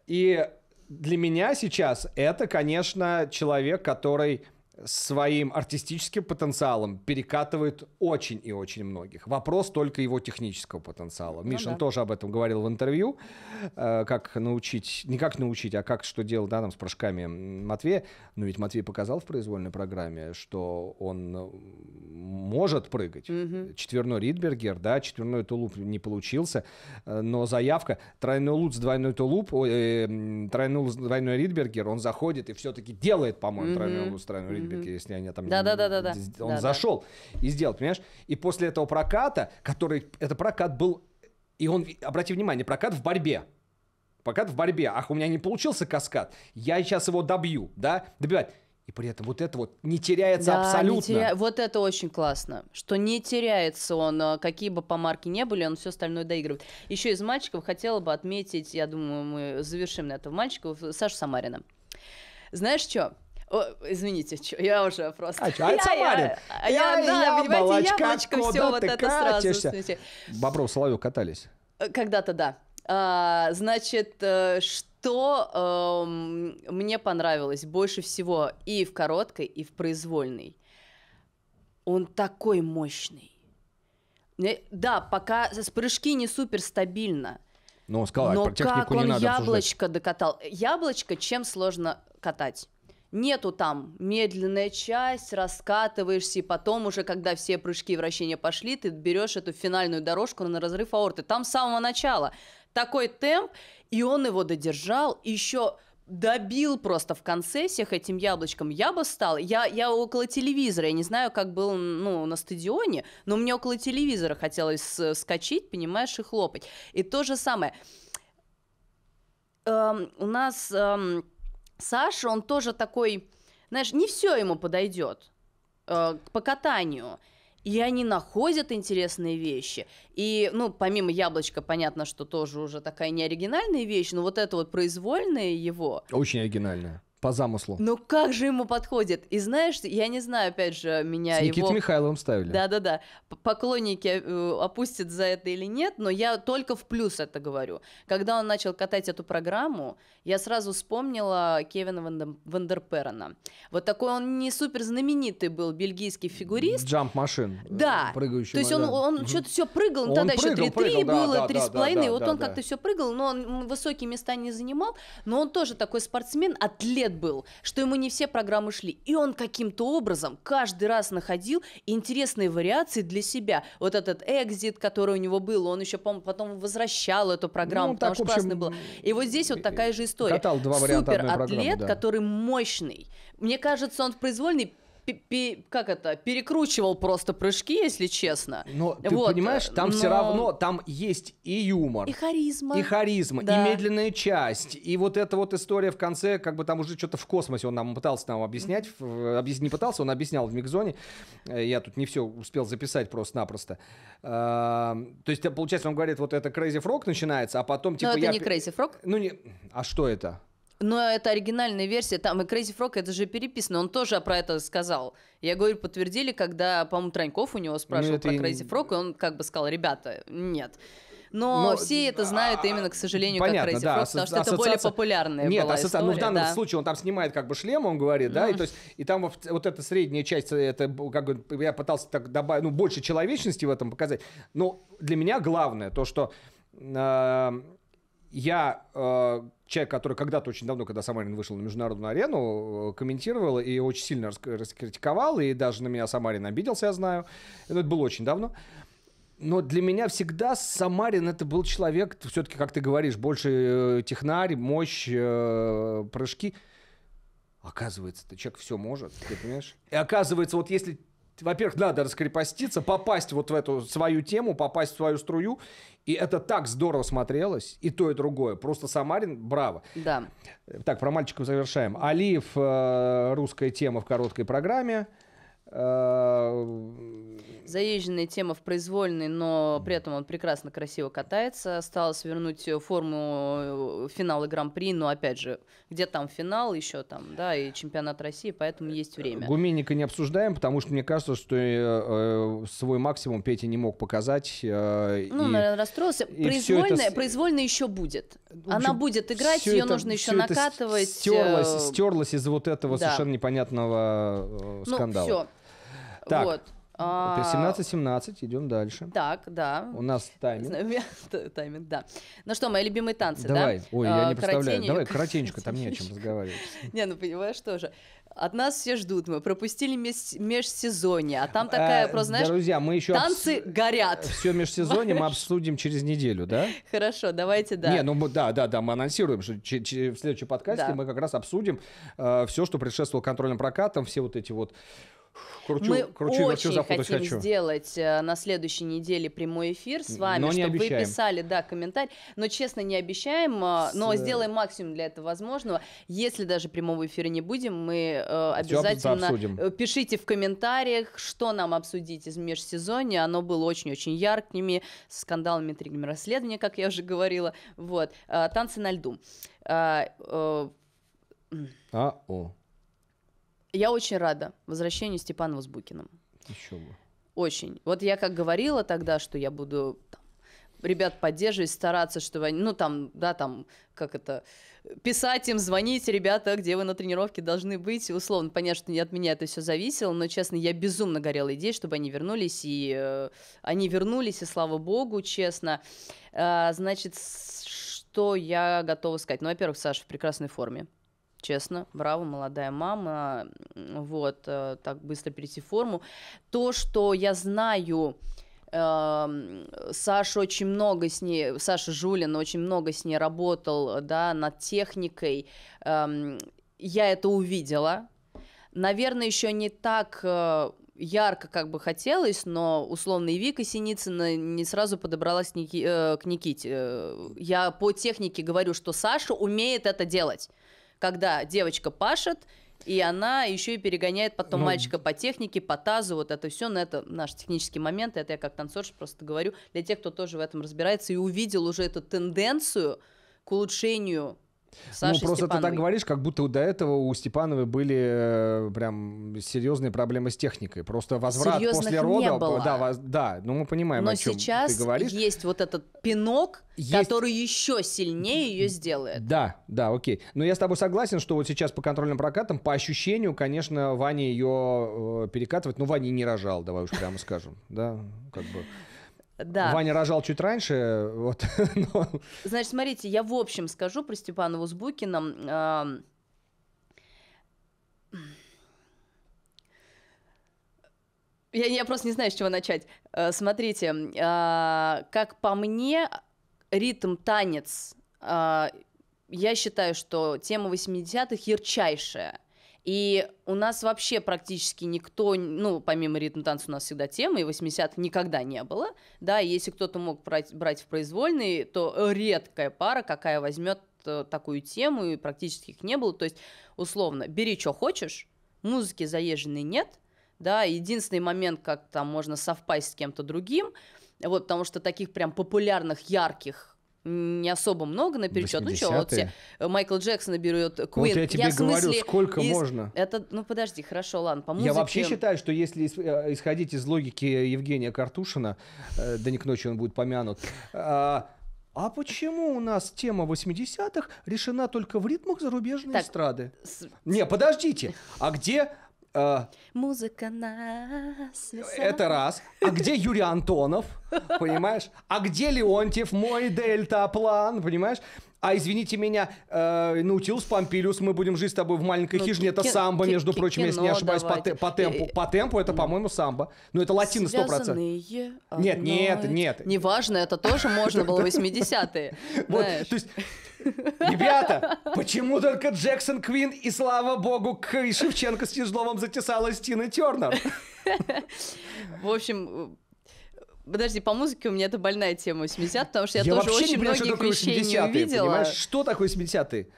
И для меня сейчас это, конечно, человек, который своим артистическим потенциалом перекатывает очень и очень многих. Вопрос только его технического потенциала. Ну, Мишин да. тоже об этом говорил в интервью, э, как научить, не как научить, а как что делать, да, там с прыжками Матвея. Ну ведь Матвей показал в произвольной программе, что он э, может прыгать. Угу. Четверной Ридбергер, да, четверной тулуп не получился, э, но заявка тройной луц, двойной тулуп, э, тройной луц, двойной Ридбергер, он заходит и все-таки делает, по-моему, угу. тройной луц, тройной Ридбергер Спилберга, mm-hmm. если они там... Да-да-да. Он да, зашел да. и сделал, понимаешь? И после этого проката, который... Это прокат был... И он, обрати внимание, прокат в борьбе. Прокат в борьбе. Ах, у меня не получился каскад. Я сейчас его добью, да? Добивать. И при этом вот это вот не теряется да, абсолютно. Не теря... Вот это очень классно, что не теряется он, а, какие бы помарки не были, он все остальное доигрывает. Еще из мальчиков хотела бы отметить, я думаю, мы завершим на этом мальчиков, Сашу Самарина. Знаешь что? О, извините, чё, я уже просто... А чё, а я, я, а я, я, да, яблочко, понимаете, яблочко, все вот это катишься? сразу. Бобров, Соловьев катались? Э, когда-то, да. А, значит, э, что эм, мне понравилось больше всего и в короткой, и в произвольной? Он такой мощный. Да, пока с прыжки не супер стабильно. Но ну, он сказал, а Но про технику как не он надо яблочко обсуждать. докатал. Яблочко чем сложно катать? нету там медленная часть, раскатываешься, и потом уже, когда все прыжки и вращения пошли, ты берешь эту финальную дорожку на разрыв аорты. Там с самого начала такой темп, и он его додержал, еще добил просто в конце всех этим яблочком. Я бы стал, я, я около телевизора, я не знаю, как был ну, на стадионе, но мне около телевизора хотелось скачить, понимаешь, и хлопать. И то же самое. Эм, у нас... Эм, Саша, он тоже такой, знаешь, не все ему подойдет э, по катанию. И они находят интересные вещи. И, ну, помимо яблочка, понятно, что тоже уже такая неоригинальная вещь, но вот это вот произвольное его... Очень оригинальное по замыслу. Ну как же ему подходит? И знаешь, я не знаю, опять же, меня С его... Никитой Михайловым ставили. Да-да-да. Поклонники э, опустят за это или нет, но я только в плюс это говорю. Когда он начал катать эту программу, я сразу вспомнила Кевина Вандер... Вандерперена. Вот такой он не супер знаменитый был бельгийский фигурист. Джамп-машин. Э, да. Прыгающий. То есть он, он угу. что-то все прыгал, ну, он тогда прыгал, еще 3-3 да, было, 3,5, да, да, да, вот да, он да. как-то все прыгал, но он высокие места не занимал, но он тоже такой спортсмен, атлет бюджет был, что ему не все программы шли. И он каким-то образом каждый раз находил интересные вариации для себя. Вот этот экзит, который у него был, он еще, по-моему, потом возвращал эту программу, ну, потому так, что общем, классно было. И вот здесь вот э, такая же история. Супер атлет, да. который мощный. Мне кажется, он в произвольной как это, перекручивал просто прыжки, если честно. Но ты вот. понимаешь, там Но... все равно, там есть и юмор. И харизма. И харизма, да. и медленная часть, и вот эта вот история в конце, как бы там уже что-то в космосе он нам пытался нам объяснять, объяс... не пытался, он объяснял в Мигзоне, э, я тут не все успел записать просто-напросто. Эм, то есть, получается, он говорит, вот это Crazy Frog начинается, а потом, типа, Но это я... не Crazy Frog? Ну, не... А что это? но это оригинальная версия, там и Crazy Frog, это же переписано, он тоже про это сказал. Я говорю, подтвердили, когда, по-моему, Траньков у него спрашивал ну, про и... Crazy Frog, и он как бы сказал, ребята, нет. Но, но все это а, знают а, именно, к сожалению, понятно, как Crazy да, Frog, потому что это более популярная Нет, была асоци... история, ну, в данном да. случае он там снимает как бы шлем, он говорит, да, и, то есть, и там вот, вот эта средняя часть, это как бы, я пытался так добавить, ну, больше человечности в этом показать, но для меня главное то, что э, я э, человек, который когда-то очень давно, когда Самарин вышел на международную арену, э, комментировал и очень сильно раскритиковал, и даже на меня Самарин обиделся, я знаю. Ну, это было очень давно. Но для меня всегда Самарин это был человек, все-таки, как ты говоришь, больше э, технарь, мощь, э, прыжки. Оказывается, ты человек все может, ты понимаешь? И оказывается, вот если во-первых, надо раскрепоститься, попасть вот в эту свою тему, попасть в свою струю. И это так здорово смотрелось, и то, и другое. Просто Самарин, браво. Да. Так, про мальчиков завершаем. Алиев, э, русская тема в короткой программе. Э, Заезженная тема в произвольный, но при этом он прекрасно красиво катается. Осталось вернуть э, форму э, финала Гран-при, но опять же, где там финал еще там, да, и чемпионат России, поэтому есть время. Гуменника не обсуждаем, потому что мне кажется, что э, свой максимум Петя не мог показать. Э, ну, и, наверное, расстроился. произвольная, это... произвольная еще будет. Общем, Она будет играть, ее это, нужно еще накатывать. Стерлась стерлось из вот этого да. совершенно непонятного э, ну, скандала. Ну, все. Так. Вот. Э, Это 17-17, идем дальше. Так, да. У нас тайминг. Тайминг, да. Ну что, мои любимые танцы, Давай. да? Ой, я не э, представляю. Давай, коротенечко, там не о чем разговаривать. Не, ну понимаешь, тоже. От нас все ждут, мы пропустили меж межсезонье, а там такая а, просто, знаешь, Друзья, мы еще танцы горят. Все межсезонье мы обсудим через неделю, да? Хорошо, давайте, да. Не, ну да, да, да, мы анонсируем, что в следующем подкасте мы как раз обсудим э, все, что предшествовало контрольным прокатам, все вот эти вот кручу, мы кручу, очень запутать хотим хочу. сделать э, на следующей неделе прямой эфир с вами, но чтобы вы писали, да, комментарий. Но честно, не обещаем, э, с... но э, сделаем максимум для этого возможного. Если даже прямого эфира не будем, мы обязательно пишите в комментариях, что нам обсудить из межсезонья. Оно было очень-очень яркими, с скандалами, интригами расследования, как я уже говорила. Вот. Танцы на льду. А, о. Я очень рада возвращению Степана с Еще бы. Очень. Вот я как говорила тогда, что я буду там, ребят поддерживать, стараться, чтобы они, ну там, да, там, как это, писать им, звонить, ребята, где вы на тренировке должны быть. Условно, понятно, что не от меня это все зависело, но, честно, я безумно горела идеей, чтобы они вернулись, и э, они вернулись, и слава богу, честно. Э, значит, что я готова сказать? Ну, во-первых, Саша в прекрасной форме честно, браво, молодая мама, вот, э, так быстро перейти в форму. То, что я знаю, эм, Саша очень много с ней, Саша Жулин очень много с ней работал, да, над техникой. Эм, я это увидела. Наверное, еще не так э, ярко как бы хотелось, но условно и Вика Синицына не сразу подобралась к э, Никите. Я по технике говорю, что Саша умеет это делать когда девочка пашет, и она еще и перегоняет потом ну, мальчика по технике, по тазу, вот это все, но это наш технический момент, это я как танцорша просто говорю, для тех, кто тоже в этом разбирается и увидел уже эту тенденцию к улучшению Саша ну, просто Степановой. ты так говоришь, как будто до этого у Степановой были э, прям серьезные проблемы с техникой. Просто возврат Серьезных после рода... Не было. Да, воз, да, ну мы понимаем, Но о чем сейчас ты говоришь. есть вот этот пинок, есть... который еще сильнее ее сделает. Да, да, окей. Но я с тобой согласен, что вот сейчас по контрольным прокатам, по ощущению, конечно, Ваня ее э, перекатывать, ну, Ваня не рожал, давай уж прямо скажем, да, как бы... Да. Ваня рожал чуть раньше, э, вот. Но... Значит, смотрите, я в общем скажу про Степанову с Букиным. Я, я просто не знаю, с чего начать. Э, смотрите, а, как по мне, ритм танец, а, я считаю, что тема 80-х ярчайшая. И у нас вообще практически никто, ну, помимо ритм танца у нас всегда темы, и 80 никогда не было, да, если кто-то мог брать, в произвольные, то редкая пара, какая возьмет э, такую тему, и практически их не было, то есть, условно, бери, что хочешь, музыки заезженной нет, да, единственный момент, как там можно совпасть с кем-то другим, вот, потому что таких прям популярных, ярких не особо много наперечет. Ну что, вот все. Э, Майкл Джексон берет Queen. Ну, вот я тебе я, говорю, смысле, сколько из... можно. Это, ну подожди, хорошо, ладно, по музыке... Я вообще считаю, что если э, исходить из логики Евгения Картушина, э, да не к ночи он будет помянут, э, а почему у нас тема 80-х решена только в ритмах зарубежной так, эстрады? С... Не, подождите. А где а. Музыка нас это раз. А где Юрий Антонов? Понимаешь? А где Леонтьев, мой дельтаплан? Понимаешь? А извините меня, э, Наутилус Помпилиус, мы будем жить с тобой в маленькой ну, хижине. Это ки- самбо, между прочим, если не ошибаюсь, по, по темпу. По темпу это, по-моему, самбо. Но ну, это латино сто процентов. Нет, нет, нет. Неважно, это тоже можно было в 80-е. Вот, то есть Ребята, почему только Джексон Квин и, слава богу, к Шевченко с Тяжловым затесалась Тина Тернер? В общем, Подожди, по музыке у меня это больная тема 80 потому что я, я тоже очень понимаю, многих вещей не увидела. Понимаешь, что такое 80-е?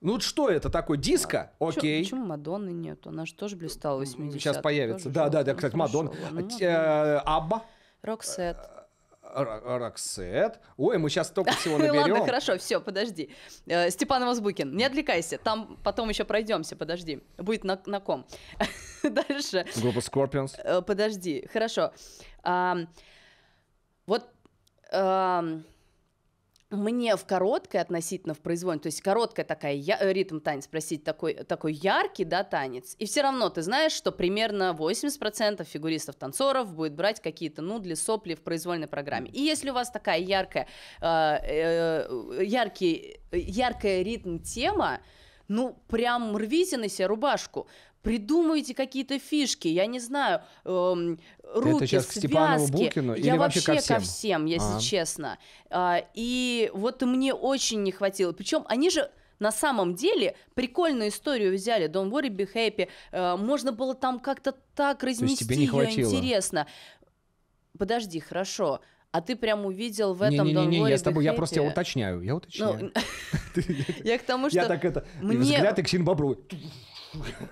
Ну что это такое? Диско? А, Окей. Чё, почему Мадонны нет? Она же тоже блистала 80 Сейчас появится. Да, да, да, кстати, Мадон. Ну, э, Абба? Роксет. Роксет. Ой, мы сейчас только всего наберем. Ладно, хорошо, все, подожди. Э, Степан Возбукин, не отвлекайся, там потом еще пройдемся, подожди. Будет на, на ком. Дальше. Группа Scorpions. Э, подожди, хорошо. Вот мне в короткой относительно в произвольной, то есть короткая такая я, э, ритм танец, простите, такой, такой яркий, да, танец, и все равно ты знаешь, что примерно 80% фигуристов-танцоров будет брать какие-то нудли, сопли в произвольной программе. И если у вас такая яркая, э, э, яркий, яркая ритм-тема, ну, прям рвите на себя рубашку. Придумайте какие-то фишки, я не знаю, эм, руки, Это сейчас связки. К Степанову, Букину, я вообще ко всем, ко всем если а. честно. А, и вот мне очень не хватило. Причем они же на самом деле прикольную историю взяли. Don't worry, be happy. Э, можно было там как-то так разнести ее интересно. Подожди, хорошо. А ты прям увидел в этом не, не, не, не, я с тобой, я просто я уточняю, я уточняю. Ну, я к тому, что... Я так это, взгляд и к Бобру.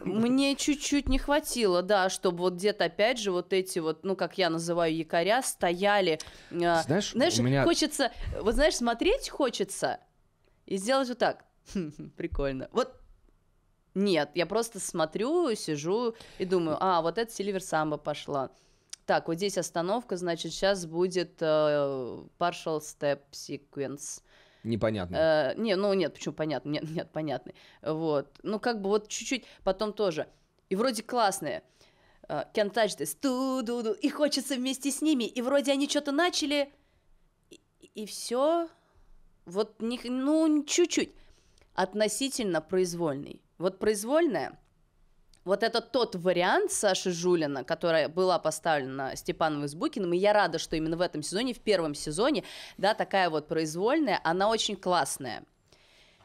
Мне чуть-чуть не хватило, да, чтобы вот где-то опять же вот эти вот, ну, как я называю, якоря стояли. А, знаешь, знаешь меня... хочется, вот знаешь, смотреть хочется и сделать вот так. Прикольно. Вот нет, я просто смотрю, сижу и думаю, а, вот это Сильвер Самбо пошла. Так, вот здесь остановка, значит, сейчас будет э, partial step sequence. Непонятный. Э, не, ну нет, почему понятно? Нет, нет, понятный. Вот. Ну, как бы вот чуть-чуть, потом тоже. И вроде классные. Uh, э, can't touch this. -ду -ду. И хочется вместе с ними. И вроде они что-то начали. И, и все. Вот, не, ну, чуть-чуть. Относительно произвольный. Вот произвольное вот это тот вариант Саши Жулина, которая была поставлена Степановым с Букиным, и я рада, что именно в этом сезоне, в первом сезоне, да, такая вот произвольная, она очень классная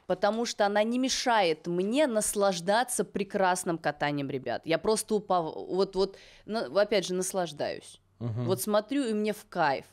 потому что она не мешает мне наслаждаться прекрасным катанием ребят. Я просто упав... вот, вот, ну, опять же, наслаждаюсь. Угу. Вот смотрю, и мне в кайф.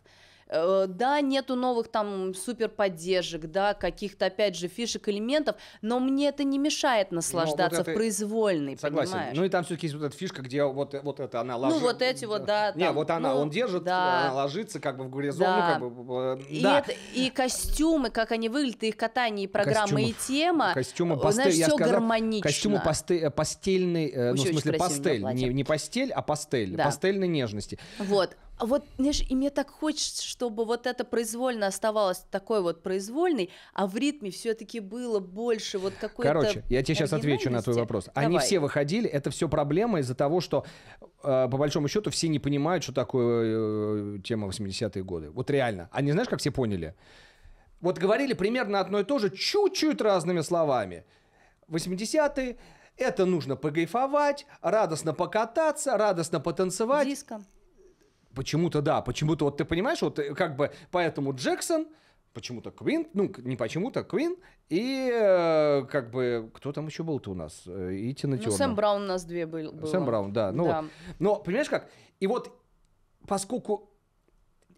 Э, да, нету новых там супер поддержек, да, каких-то, опять же, фишек, элементов, но мне это не мешает ну, наслаждаться вот это... в произвольной, Согласен. понимаешь? Ну и там все-таки есть вот эта фишка, где вот, вот это она ложится. Ну вот эти вот, да. Там, не, вот она, ну, он держит, да. она ложится как бы в горизонт, да. ну, как бы, э, и да. Это, и костюмы, как они выглядят, их катание, и программа, Костюмов, и тема. Костюмы, э, постель, знаешь, все сказал, гармонично. Костюмы посте, постельный, Вообще ну, в смысле, пастель, не, не постель, а пастель, да. пастельной нежности. Вот, а вот мне ж, и мне так хочется, чтобы вот это произвольно оставалось такой вот произвольной, а в ритме все-таки было больше вот какой-то. Короче, я тебе сейчас отвечу на твой вопрос. Давай. Они все выходили, это все проблема из-за того, что э, по большому счету все не понимают, что такое э, тема 80-е годы. Вот реально. Они знаешь, как все поняли? Вот говорили примерно одно и то же, чуть-чуть разными словами. 80-е, это нужно погайфовать, радостно покататься, радостно потанцевать. Диском. Почему-то да, почему-то вот ты понимаешь, вот э, как бы поэтому Джексон, почему-то Квин, ну не почему-то Квин и э, как бы кто там еще был-то у нас э, и Тина Ну Сэм Браун у нас две был. Было. Сэм Браун, да, ну да. Вот. но понимаешь как? И вот поскольку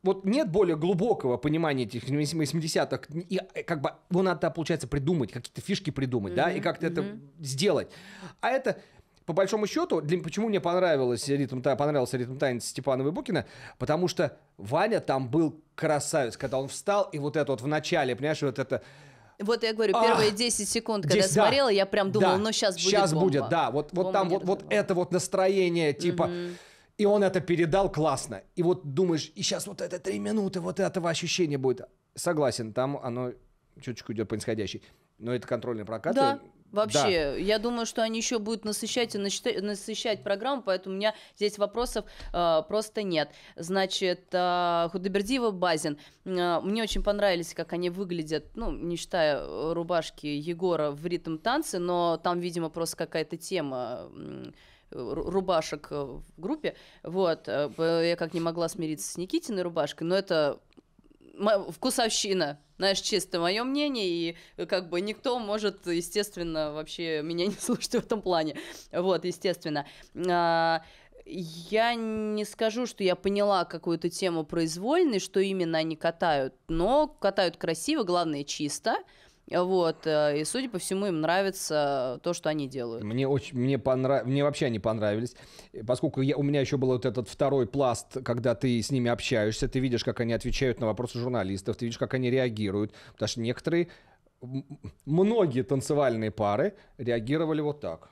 вот нет более глубокого понимания этих 80-х, и э, как бы его надо, получается, придумать, какие-то фишки придумать, mm-hmm, да, и как-то mm-hmm. это сделать. А это по большому счету, для, почему мне понравилось ритм, понравился ритм танец Степанова и Букина, потому что Ваня там был красавец, когда он встал, и вот это вот в начале, понимаешь, вот это... Вот я говорю, первые а, 10 секунд, когда 10, я смотрела, да, я прям думала, да, ну сейчас будет Сейчас бомба. будет, да. Вот, вот там вот, вот это вот настроение, типа... И он это передал классно. И вот думаешь, и сейчас вот это три минуты вот этого ощущения будет. Согласен, там оно чуточку идет по нисходящей. Но это контрольный прокат. Да, Вообще, да. я думаю, что они еще будут насыщать и насыщать программу, поэтому у меня здесь вопросов э, просто нет. Значит, э, Худобердиева Базин. Э, мне очень понравились, как они выглядят, ну, не считая э, рубашки Егора в ритм танцы, но там, видимо, просто какая-то тема рубашек э, в группе, вот, э, я как не могла смириться с Никитиной рубашкой, но это вкусовщина, знаешь, чисто мое мнение, и э, как бы никто может, естественно, вообще меня не слушать в этом плане. Вот, естественно. А, я не скажу, что я поняла какую-то тему произвольной, что именно они катают, но катают красиво, главное чисто, вот, э, и, судя по всему, им нравится то, что они делают. Мне очень, мне понрав... мне вообще они понравились, э, поскольку я, у меня еще был вот этот второй пласт, когда ты с ними общаешься, ты видишь, как они отвечают на вопросы журналистов, ты видишь, как они реагируют, потому что некоторые, многие танцевальные пары реагировали вот так.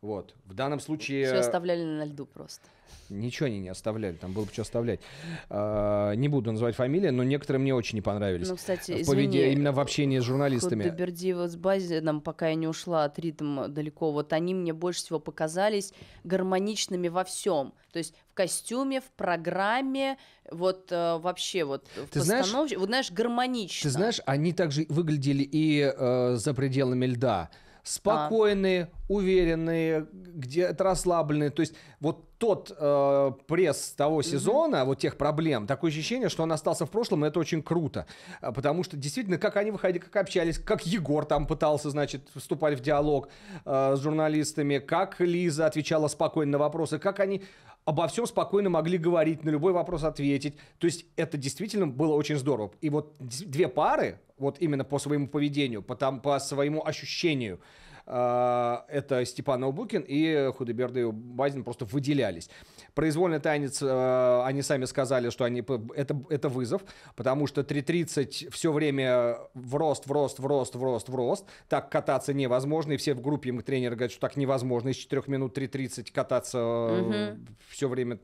Вот, в данном случае... Все оставляли на льду просто ничего они не оставляли, там было бы что оставлять. А, не буду называть фамилии, но некоторые мне очень не понравились. Ну, кстати, извини, поведе... именно в общении с журналистами. Бердиева с Базином, пока я не ушла от ритма далеко, вот они мне больше всего показались гармоничными во всем. То есть в костюме, в программе, вот э, вообще вот в ты постанов... знаешь, вот знаешь гармонично. Ты знаешь, они также выглядели и э, за пределами льда спокойные, а. уверенные, где-то расслабленные. То есть вот тот э, пресс того сезона, mm вот тех проблем, такое ощущение, что он остался в прошлом, и это очень круто. А, потому что действительно, как они выходили, как общались, как Егор там пытался, значит, вступать в диалог э, с журналистами, как Лиза отвечала спокойно на вопросы, как они обо всем спокойно могли говорить, на любой вопрос ответить. То есть это действительно было очень здорово. И вот две пары, вот именно по своему поведению, по, там, по своему ощущению. А, это Степан Обукин и Худеберды Базин просто выделялись. Произвольный танец, а, они сами сказали, что они, это, это вызов, потому что 3.30 все время в рост, в рост, в рост, в рост, в рост. Так кататься невозможно, и все в группе, им тренер говорит, что так невозможно из 4 минут 3.30 кататься угу. все время,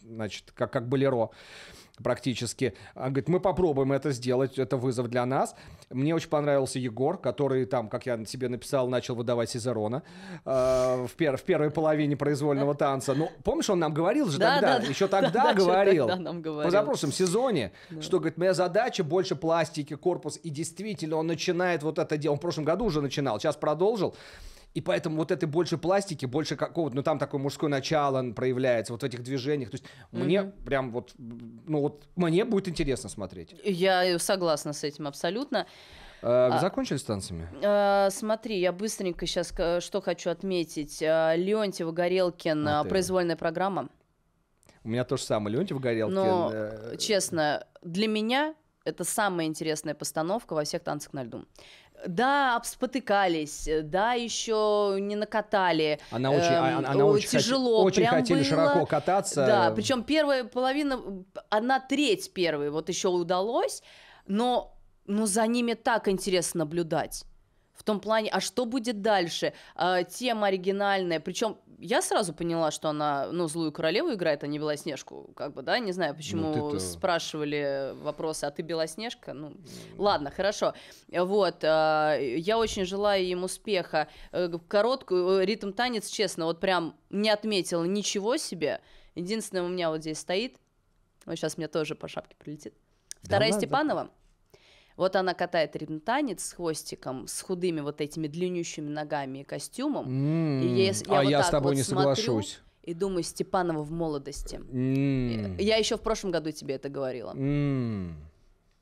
значит, как, как балеро практически. Он а, говорит, мы попробуем это сделать, это вызов для нас. Мне очень понравился Егор, который там, как я себе написал, начал выдавать Сизерона э, в, пер в первой половине произвольного танца. Ну, помнишь, он нам говорил же да, тогда, да, еще тогда да, говорил, тогда нам говорил. позапрошлом сезоне, да. что, говорит, моя задача больше пластики, корпус. И действительно, он начинает вот это дело. Он в прошлом году уже начинал, сейчас продолжил. И поэтому вот этой больше пластики, больше какого-то, ну там такое мужское начало проявляется, вот в этих движениях. То есть mm-hmm. мне прям вот, ну вот мне будет интересно смотреть. Я э, согласна с этим абсолютно. Э, а, закончили с танцами? А, смотри, я быстренько сейчас что хочу отметить. Леонтьева Горелкин, а произвольная программа. У меня то же самое, Леонтьев Горелкин. Но, честно, для меня это самая интересная постановка во всех танцах на льду. Да, обспотыкались, э, да, еще не накатали. Она очень, а, эм, а, она, очень тяжело. Хот... Очень прям хотели было, широко кататься. Да, причем первая половина, одна треть первой вот еще удалось, но, но за ними так интересно наблюдать том плане, а что будет дальше? А, тема оригинальная, причем я сразу поняла, что она, ну, злую королеву играет, а не Белоснежку, как бы, да, не знаю, ну, почему ну, спрашивали вопросы, а ты Белоснежка, ну, mm. ладно, хорошо, вот, а, я очень желаю им успеха, э, короткую, э, ритм танец, честно, вот прям не отметила ничего себе, единственное у меня вот здесь стоит, вот сейчас мне тоже по шапке прилетит, вторая да, Степанова, да вот она катает ремтанец с хвостиком, с худыми вот этими длиннющими ногами и костюмом. Mm. И я, я а вот я с тобой вот не соглашусь и думаю, Степанова в молодости. Mm. Я еще в прошлом году тебе это говорила. Mm.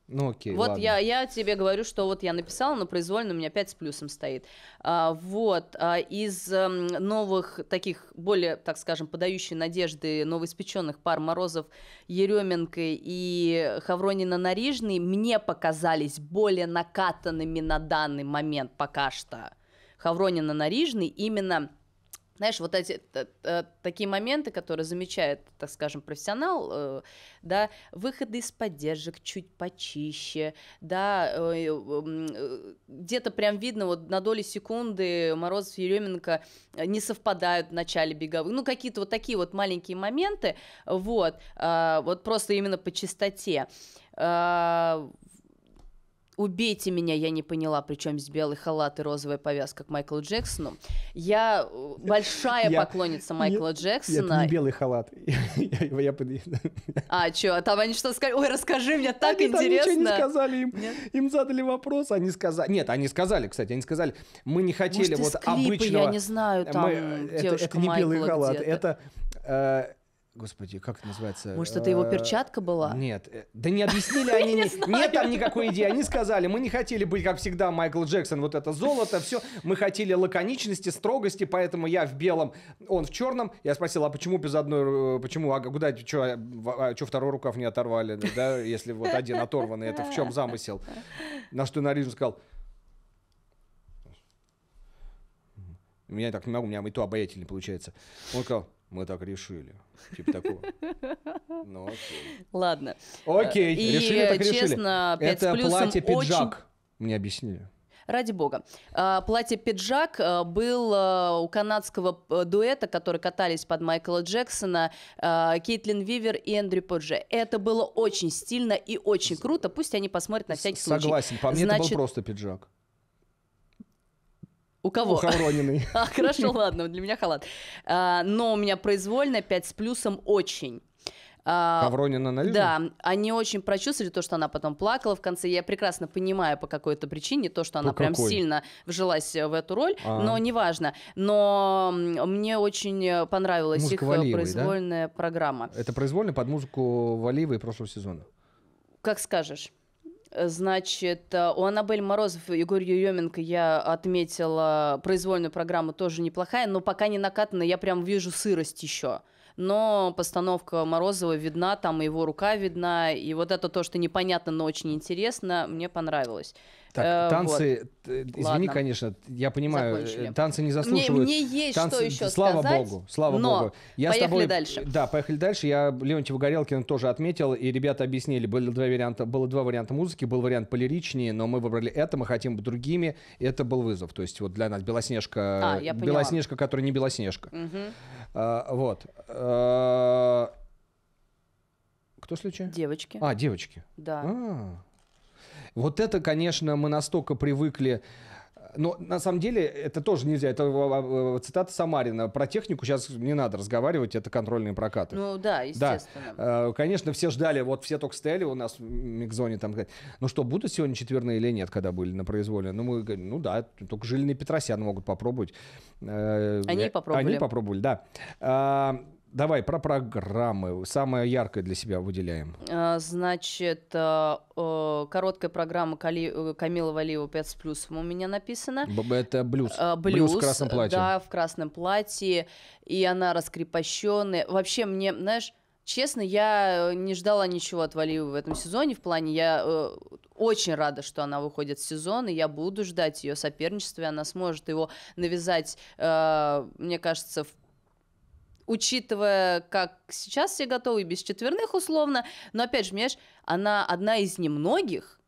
Ну окей. Вот ладно. Я, я тебе говорю, что вот я написала, но произвольно у меня 5 с плюсом стоит. А, вот, а, из а, новых таких, более, так скажем, подающих надежды новоиспеченных пар Морозов, Еременко и Хавронина Нарижный мне показались более накатанными на данный момент пока что. Хавронина Нарижный именно знаешь, вот эти такие моменты, которые замечает, так скажем, профессионал, э, да, выходы из поддержек чуть почище, да, э, э, где-то прям видно, вот на доли секунды Морозов и Еременко не совпадают в начале беговых, ну, какие-то вот такие вот маленькие моменты, вот, а, вот просто именно по частоте. А, убейте меня, я не поняла, причем с белый халат и розовая повязка к Майклу Джексону. Я э, большая поклонница Майкла Джексона. Это не белый халат. я, я, а, что, а там они что сказали? Ой, расскажи мне, так интересно. Они ничего не сказали, им, им задали вопрос, они сказали... Нет, они сказали, кстати, они сказали, мы не хотели вот обычного... я не знаю, там девушка это, не белый халат, это... Э, Господи, как это называется? Может, это его э, перчатка была? Нет. Э, да не объяснили они. Нет там никакой идеи. Они сказали, мы не хотели быть, как всегда, Майкл Джексон, вот это золото, все. Мы хотели лаконичности, строгости, поэтому я в белом, он в черном. Я спросил, а почему без одной... Почему? А куда? Что а, а, второй рукав не оторвали? Да, если вот один оторванный. Это в чем замысел? На что Нарижин сказал, меня так не могу, у меня и то обаятельно получается. Он сказал, мы так решили. Типа такого. Ну, окей. Ладно. Окей, и, решили так честно, 5 Это платье-пиджак, очень... мне объяснили ради бога. А, платье-пиджак а, был а, у канадского э, дуэта, которые катались под Майкла Джексона, Кейтлин Вивер и Эндрю Поджи. Это было очень стильно и очень круто. Пусть они посмотрят на всякий Согласен. случай. Согласен, по мне Значит... это был просто пиджак. У кого? У Хаврониной. А, хорошо, ладно, для меня халат. А, но у меня произвольно 5 с плюсом очень. А, Хавронина на Да, они а очень прочувствовали то, что она потом плакала в конце. Я прекрасно понимаю по какой-то причине то, что она по прям сильно вжилась в эту роль, а. но неважно. Но мне очень понравилась Музыка их Валиевой, произвольная да? программа. Это произвольная под музыку Валиевой прошлого сезона? Как скажешь. Э, значит, э, у Аннабель Морозов и Егор Еременко я отметила произвольную программу тоже неплохая, но пока не накатана, я прям вижу сырость еще но постановка Морозова видна, там его рука видна, и вот это то, что непонятно, но очень интересно, мне понравилось. Так, э, танцы, вот. Э, извини, Ладно. конечно, я понимаю, э, Закончили. танцы не заслуживают. Мне, мне есть танцы, что еще слава Богу, слава но Богу. Я поехали с тобой, дальше. Да, поехали дальше. Я Леонтьева Горелкина тоже отметил, и ребята объяснили, было два варианта, было два варианта музыки, был вариант полиричнее, но мы выбрали это, мы хотим другими, это был вызов. То есть вот для нас Белоснежка, а, Белоснежка, которая не Белоснежка. Угу. А, вот. А, кто следующий? Девочки. А, девочки. Да. А. Вот это, конечно, мы настолько привыкли но на самом деле это тоже нельзя. Это а, а, а, цитата Самарина. Про технику сейчас не надо разговаривать, это контрольные прокаты. Ну да, естественно. Да. Конечно, все ждали, вот все только стояли у нас в Мигзоне там. Ну что, будут сегодня четверные или нет, когда были на произволе? Ну мы говорим, ну да, только Жилин и Петросян могут попробовать. Э, они попробовали. Они попробовали, да давай про программы. Самое яркое для себя выделяем. А, значит, э, э, короткая программа Кали... Э, Камила Валиева 5 с плюсом у меня написана. Это блюз. блюз. Блюз в красном платье. Да, в красном платье. И она раскрепощенная. Вообще, мне, знаешь, Честно, я не ждала ничего от Валиевой в этом сезоне. В плане, я очень рада, что она выходит в сезон, и я буду ждать ее соперничества, и она сможет его навязать, мне кажется, в учитывая, как сейчас все готовы, без четверных условно. Но опять же, Меш, она одна из немногих,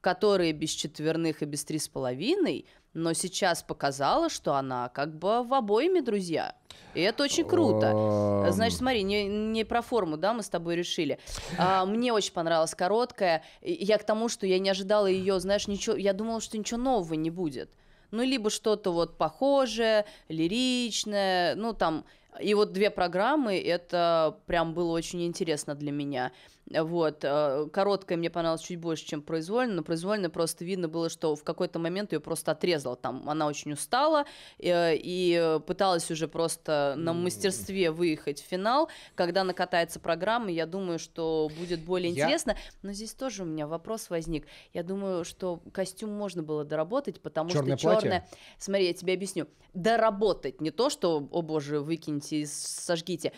которые без четверных и без три с половиной, но сейчас показала, что она как бы в обоими друзья. И это очень круто. Значит, смотри, не, не про форму, да, мы с тобой решили. А, мне очень понравилась короткая. Я к тому, что я не ожидала ее, знаешь, ничего. Я думала, что ничего нового не будет. Ну, либо что-то вот похожее, лиричное, ну, там, и вот две программы, это прям было очень интересно для меня. Вот. Э, короткая мне понравилась чуть больше, чем произвольная. но произвольно просто видно было, что в какой-то момент ее просто отрезала. Там она очень устала и, э, и пыталась уже просто на мастерстве выехать в финал. Когда она катается программа, я думаю, что будет более я... интересно. Но здесь тоже у меня вопрос возник. Я думаю, что костюм можно было доработать, потому Черное что черное. Смотри, я тебе объясню. Доработать не то, что, о боже, выкиньте и сожгите.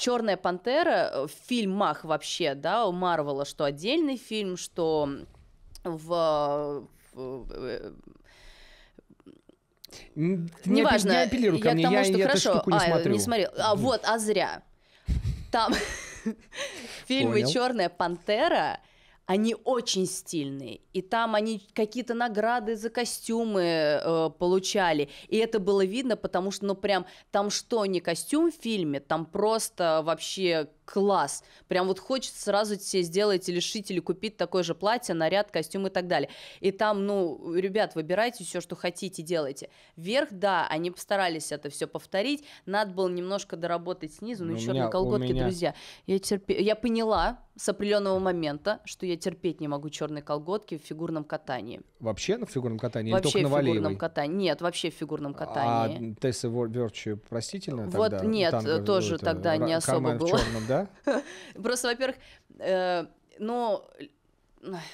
Черная пантера э, в фильмах вообще, да, у Марвела, что отдельный фильм, что в, э, э, не, Неважно. Не апеллирую ко я мне, я, что я хорошо, не а, смотрю. не смотрел. А вот, а зря. Там фильмы «Черная пантера» они очень стильные. И там они какие-то награды за костюмы э, получали. И это было видно, потому что, ну, прям, там что, не костюм в фильме, там просто вообще класс. Прям вот хочется сразу себе сделать или шить, или купить такое же платье, наряд, костюм и так далее. И там, ну, ребят, выбирайте все, что хотите, делайте. Вверх, да, они постарались это все повторить. Надо было немножко доработать снизу, но ну, еще на колготки, меня... друзья. Я, терпе... я поняла с определенного момента, что я терпеть не могу черные колготки в фигурном катании. Вообще на фигурном катании? А вообще только в фигурном Валеевой? катании. Нет, вообще в фигурном а катании. А Тесса Virtue простительно вот, тогда? Вот нет, Танго, э, тоже это, тогда не особо было. В черном, да? Просто, во-первых, но э, ну,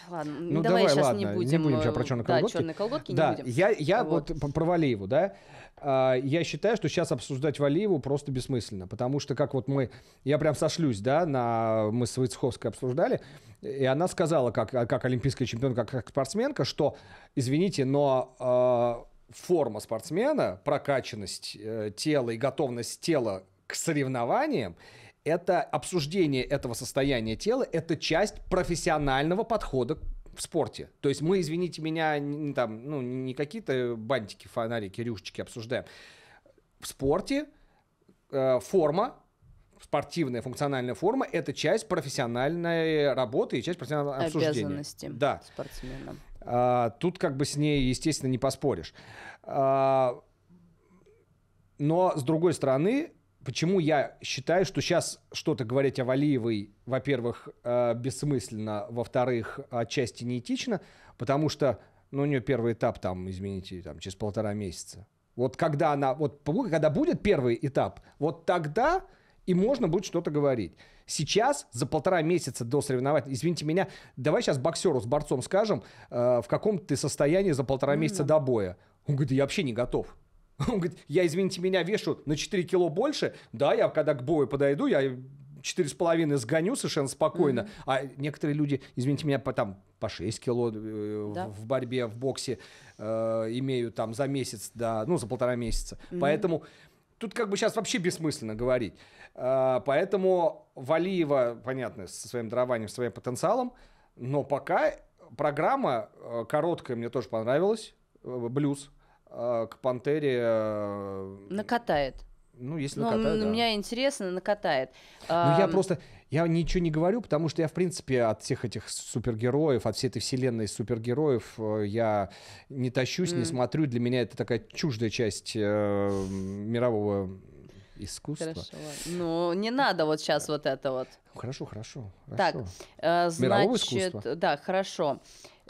Ладно, ну, давай, давай сейчас ладно, не будем. Не будем сейчас э, про черные да, колготки. Черные колготки да, не будем. Я, я вот. вот про Валиеву, да. А, я считаю, что сейчас обсуждать Валиеву просто бессмысленно, потому что как вот мы, я прям сошлюсь, да, на мы с Войцеховской обсуждали, и она сказала, как, а, как олимпийская чемпионка, как спортсменка, что, извините, но э, форма спортсмена, прокачанность э, тела и готовность тела к соревнованиям – это обсуждение этого состояния тела, это часть профессионального подхода в спорте. То есть мы, извините меня, не, там, ну, не какие-то бантики, фонарики, рюшечки обсуждаем. В спорте э, форма, спортивная функциональная форма – это часть профессиональной работы и часть профессионального обсуждения. Обязанности да. спортсмена. А, тут как бы с ней, естественно, не поспоришь. А, но, с другой стороны, почему я считаю, что сейчас что-то говорить о Валиевой, во-первых, э, бессмысленно, во-вторых, отчасти неэтично, потому что ну, у нее первый этап там, извините, там, через полтора месяца. Вот когда она, вот когда будет первый этап, вот тогда и можно будет что-то говорить. Сейчас, за полтора месяца до соревнований, извините меня, давай сейчас боксеру с борцом скажем, э, в каком ты состоянии за полтора mm-hmm. месяца до боя. Он говорит, я вообще не готов. Он говорит, я, извините меня, вешу на 4 кило больше. Да, я когда к бою подойду, я четыре с половиной сгоню совершенно спокойно, mm-hmm. а некоторые люди, извините меня, по, там по 6 кило э, да. в, борьбе, в боксе э, имеют там за месяц, да, ну за полтора месяца. Mm-hmm. Поэтому тут как бы сейчас вообще бессмысленно говорить. Э, поэтому Валиева, понятно, со своим дарованием, своим потенциалом, но пока программа э, короткая мне тоже понравилась, э, блюз, а, к Пантере... Э, накатает. Ну, если ну, накатает, да. Меня интересно, накатает. Ну, а... я просто... Я ничего не говорю, потому что я, в принципе, от всех этих супергероев, от всей этой вселенной супергероев э, я не тащусь, mm. не смотрю. Для меня это такая чуждая часть э, мирового искусства. Хорошо. Ну, не надо вот сейчас вот это вот. Хорошо, хорошо. хорошо. Так, э, значит... Мирового искусства. Да, хорошо. Хорошо.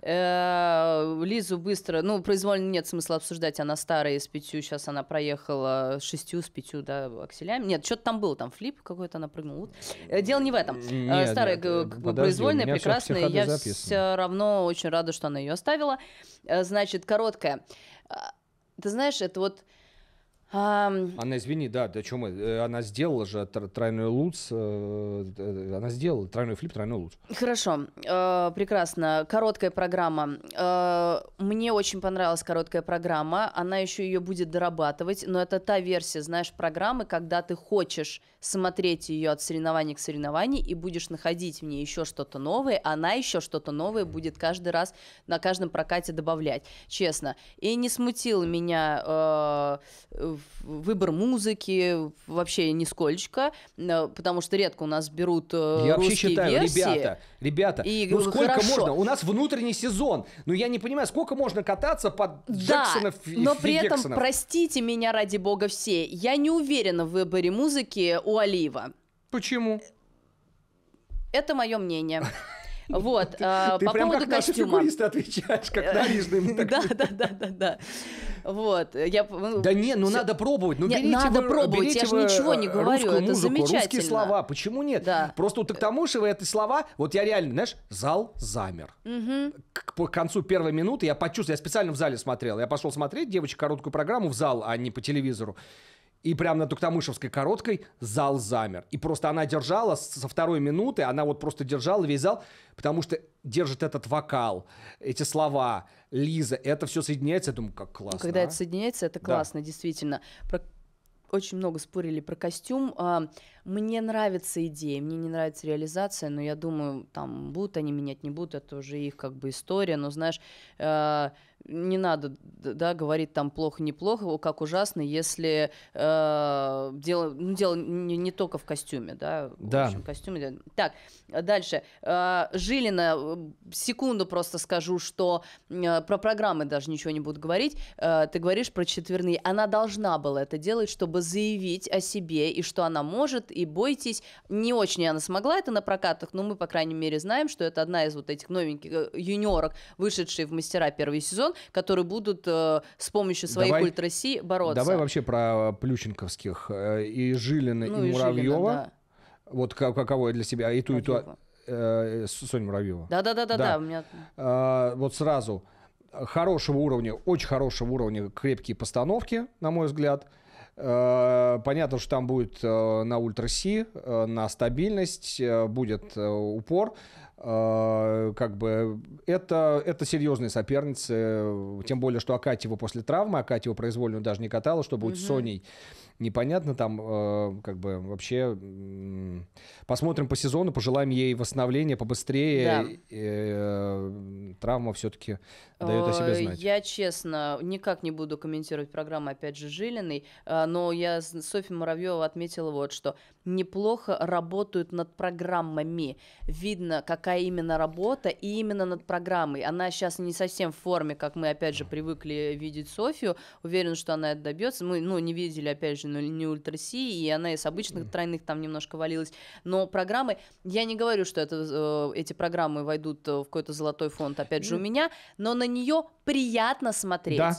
Э, Лизу быстро, ну, произвольно нет смысла обсуждать, она старая, с пятью, сейчас она проехала шестью, с пятью, да, акселями. Нет, что-то там было, там флип какой-то она прыгнула. Э, дело не в этом. Э, нет, старая, нет, как бы, произвольная, прекрасная, я все равно очень рада, что она ее оставила. Значит, короткая. Ты знаешь, это вот она, извини, да, о чем мы? Э, она сделала же тройной луц. Э, э, она сделала тройной флип, тройной луц. Хорошо, прекрасно. Короткая программа. Мне очень понравилась короткая программа. Она еще ее будет дорабатывать, но это та версия, знаешь, программы, когда ты хочешь смотреть ее от соревнований к соревнованиям и будешь находить в ней еще что-то новое, она еще что-то новое будет каждый раз на каждом прокате добавлять, честно. И не смутил меня выбор музыки вообще нисколько, э, потому что редко у нас берут э, я русские вообще считаю, версии. ребята, ребята, и, ну сколько хорошо. можно? У нас внутренний сезон, но ну, я не понимаю, сколько можно кататься под да, Джексонов и но при этом, простите меня ради бога все, я не уверена в выборе музыки у Олива. Почему? Это мое мнение. Вот, а, ты, по прям поводу как костюма. Ты отвечаешь, как э, нарижным. Да, да, да, да, да. Вот, я... Ну, да не, ну надо пробовать. Ну, надо пробовать, я же ничего не э, говорю, это замечательно. русские слова, почему нет? Да. Просто у Токтамышева это слова, вот я реально, знаешь, зал замер. К, концу первой минуты я почувствовал, я специально в зале смотрел, я пошел смотреть, девочка, короткую программу в зал, а не по телевизору. И прямо на Туктамышевской короткой зал замер. И просто она держала со второй минуты, она вот просто держала весь зал, потому что держит этот вокал, эти слова, Лиза, это все соединяется, я думаю, как классно. Когда а? это соединяется, это классно, да. действительно. Про очень много спорили про костюм. А, мне нравится идея, мне не нравится реализация, но я думаю, там будут они менять, не будут, это уже их как бы история. Но знаешь, э, не надо да, говорить там плохо-неплохо, как ужасно, если э, дело, ну, дело не, не только в костюме, да, да. в общем, костюме. Так, дальше. Э, Жилина, э, секунду просто скажу, что э, про программы даже ничего не буду говорить. Э, ты говоришь про четверные. Она должна была это делать, чтобы заявить о себе и что она может, и бойтесь. Не очень она смогла это на прокатах, но мы, по крайней мере, знаем, что это одна из вот этих новеньких э, юниорок, вышедшие в мастера первый сезон, которые будут э, с помощью своей давай, культ России бороться. Давай вообще про плющенковских э, и Жилина, ну, и, и Муравьева. да. Вот каково для себя, и ту, и ту. Э, Соня Муравьева. Да-да-да-да. да. У меня... э, вот сразу хорошего уровня, очень хорошего уровня крепкие постановки, на мой взгляд. Э, понятно, что там будет э, на ультра-си, э, на стабильность, будет упор. Э, как бы это, это серьезные соперницы, тем более, что Акатьева после травмы, Акатьева произвольно даже не катала, чтобы будет угу. с Соней непонятно там э, как бы вообще. Э, посмотрим по сезону, пожелаем ей восстановления побыстрее. Да. Э, травма все-таки дает о себе э, знать. Я, честно, никак не буду комментировать программу, опять же, Жилиной, э, но я Софья Муравьева отметила вот что. Неплохо работают над программами. Видно, какая именно работа, и именно над программой. Она сейчас не совсем в форме, как мы, опять же, привыкли видеть Софию Уверен, что она это добьется. Мы, ну, не видели, опять же, очень, ну, не ультра си, и она из обычных тройных там немножко валилась. Но программы, я не говорю, что это, э, эти программы войдут в какой-то золотой фонд, опять же, у меня, но на нее приятно смотреть. Да.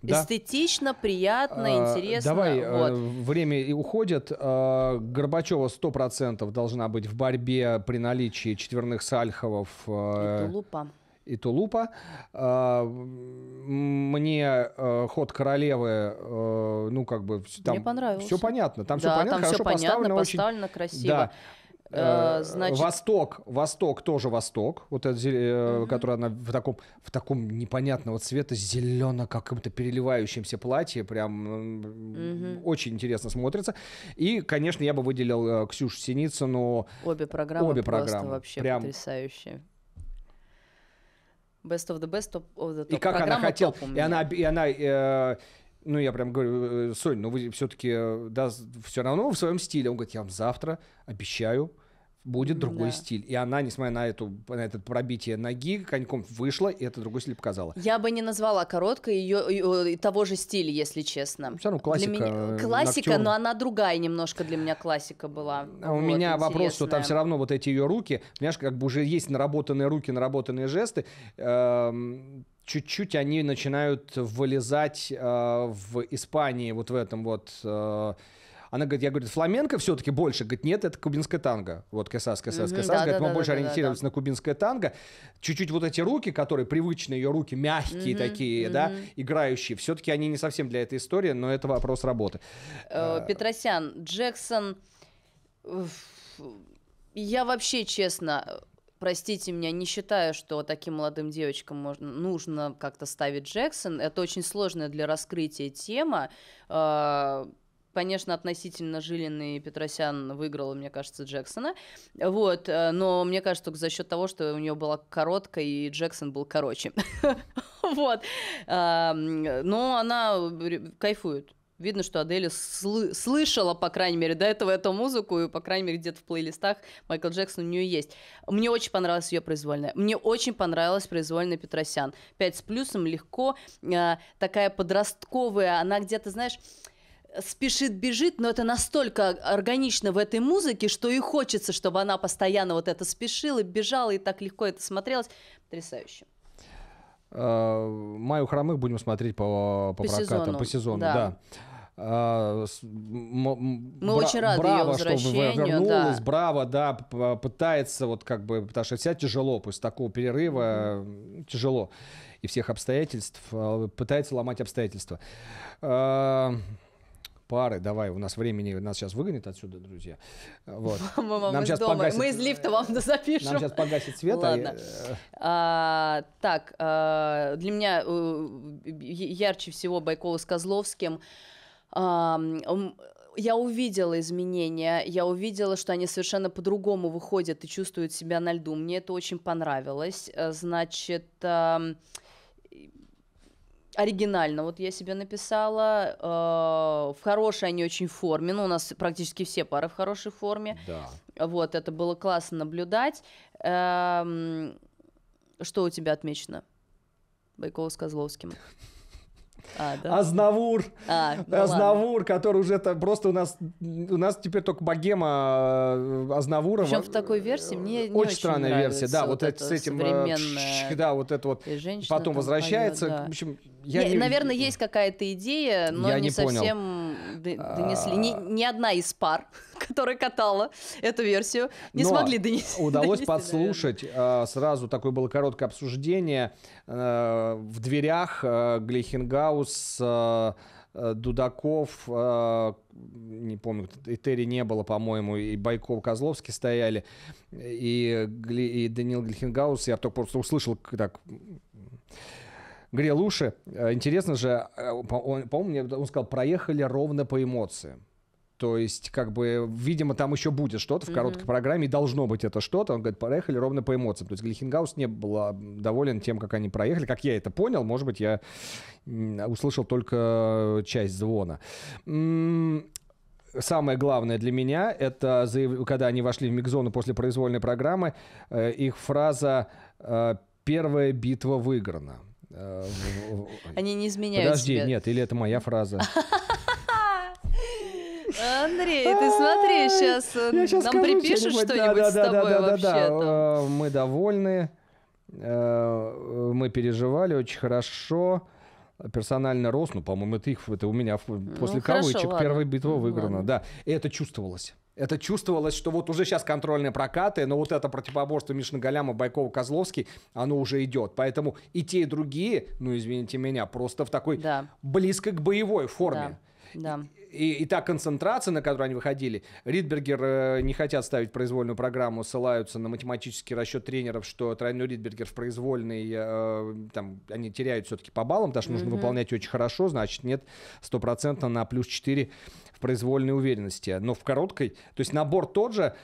Да. Эстетично, приятно, а, интересно. Давай, э, вот. время и уходит. Э, Горбачева 100% должна быть в борьбе при наличии четверных сальховов. И Тулупа и Тулупа. А, мне э, ход королевы, э, ну, как бы, там Мне понравилось. все понятно. Там да, все понятно, там хорошо все понятно, поставлено, поставлено очень... красиво. Да. Э, значит... Восток, Восток тоже Восток, вот этот, угу. который она в таком, в таком непонятного цвета зелено каком-то переливающемся платье, прям угу. очень интересно смотрится. И, конечно, я бы выделил Ксюшу Синицыну. Обе программы, обе программы. вообще прям... потрясающие. Best of the best of the top. И как Программа она хотела. И она, и она э, ну, я прям говорю, э, Соня, ну вы все-таки, э, да, все равно в своем стиле. Он говорит, я вам завтра обещаю, будет другой да. стиль. И она, несмотря на, эту, на это пробитие ноги, коньком вышла, и это другой стиль показала. Я бы не назвала короткой ее, ее того же стиля, если честно. Все равно классика. Для меня, э, классика, ноктюрн. но она другая немножко для меня классика была. А у меня интересная. вопрос, что там все равно вот эти ее руки, понимаешь, как бы уже есть наработанные руки, наработанные жесты. Эм, чуть-чуть они начинают вылезать э, в Испании вот в этом вот... Э, она говорит, я говорю, фламенко все-таки больше. Говорит, нет, это кубинская танго. Вот Кесас, Кесас, Кесас. Говорит, мы больше ориентировались на кубинское танго. Чуть-чуть вот эти руки, которые привычные ее руки, мягкие такие, да, играющие. Все-таки они не совсем для этой истории, но это вопрос работы. Э, а, Петросян, Джексон... Я вообще, честно, простите меня, не считаю, что таким молодым девочкам можно, нужно как-то ставить Джексон. Это очень сложная для раскрытия тема. А, конечно, относительно жилиный Петросян выиграл, мне кажется, Джексона. Вот, э, но мне кажется, только за счет того, что у нее была короткая, и Джексон был короче. Вот. Эм, но она э, кайфует. Видно, что Адели слышала, по крайней мере, до этого эту музыку, и, по крайней мере, где-то в плейлистах Майкл Джексон у нее есть. Мне очень понравилась ее произвольная. Мне очень понравилась произвольная Петросян. Пять с плюсом, легко, э, такая подростковая, она где-то, знаешь, спешит, бежит, но это настолько органично в этой музыке, что и хочется, чтобы она постоянно вот это спешила, бежала, и так легко это смотрелось. Потрясающе. Э, Май у хромых будем смотреть по, по, по прокатам, сезону. по сезону, да. да. Э, Мы бра- очень рады браво, ее возвращению. Чтобы да. браво, да, пытается вот как бы, потому что вся тяжело после такого перерыва, mm-hmm. тяжело и всех обстоятельств, э, пытается ломать обстоятельства. А- пары, давай, у нас времени, нас сейчас выгонят отсюда, друзья. Вот. Мама, Нам мы, сейчас погасит... мы из лифта вам запишем. Нам сейчас погасит свет. А, Ладно. Э, а... так, э, для меня э, ярче всего Байкова с Козловским а, я увидела изменения, я увидела, что они совершенно по-другому выходят и чувствуют себя на льду. Мне это очень понравилось. Значит, оригинально. Вот я себе написала э, в хорошей не очень форме. Ну, у нас практически все пары в хорошей форме. Да. Вот, это было классно наблюдать. Э, что у тебя отмечено? Байкова с Козловским. А, да. Азнавур. А, ну Азнавур, который уже это просто у нас... У нас теперь только богема э, Азнавура. Причем в такой версии мне не очень, странная версия, да, вот, с этим... Э, да, вот это вот. Потом возвращается. В общем, я не, не... Наверное, есть какая-то идея, но я не, не совсем понял. донесли. А... Ни, ни одна из пар которая катала эту версию, не Но ну а смогли донести. Удалось донести, подслушать. Наверное. Э, сразу такое было короткое обсуждение. Э, в дверях э, Глихенгаус Дудаков, не помню, и не было, по-моему, и Байков, Козловский стояли, и, Гли, и Данил Глихенгаус, я только просто услышал так грел уши. Интересно же, он, по-моему, он сказал, проехали ровно по эмоциям. То есть, как бы, видимо, там еще будет что-то в короткой mm-hmm. программе, и должно быть это что-то. Он говорит, проехали ровно по эмоциям. То есть Глихенгаус не был а, доволен тем, как они проехали. Как я это понял, может быть, я услышал только часть звона. Самое главное для меня, это когда они вошли в мигзону после произвольной программы, э, их фраза э, «первая битва выиграна». Э, они не изменяют Подожди, себя. нет, или это моя фраза. Андрей, ты смотри, сейчас э, нам припишешь что-нибудь с тобой вообще э, Мы довольны, э, мы переживали очень хорошо персонально рос, ну, по-моему, это их, это у меня ну, после ну, кавычек хорошо, первая битва выиграна, ладно. да. И это чувствовалось. Это чувствовалось, что вот уже сейчас контрольные прокаты, но вот это противоборство Мишина Голяма, Байкова, Козловский, оно уже идет. Поэтому и те, и другие, ну, извините меня, просто в такой да. близко к боевой форме. Да. Да и, и та концентрация, на которую они выходили, Ридбергер э, не хотят ставить произвольную программу, ссылаются на математический расчет тренеров, что тройной Ридбергер в произвольной, э, там, они теряют все-таки по баллам, потому что mm-hmm. нужно выполнять очень хорошо, значит, нет стопроцентно на плюс 4 в произвольной уверенности. Но в короткой, то есть набор тот же,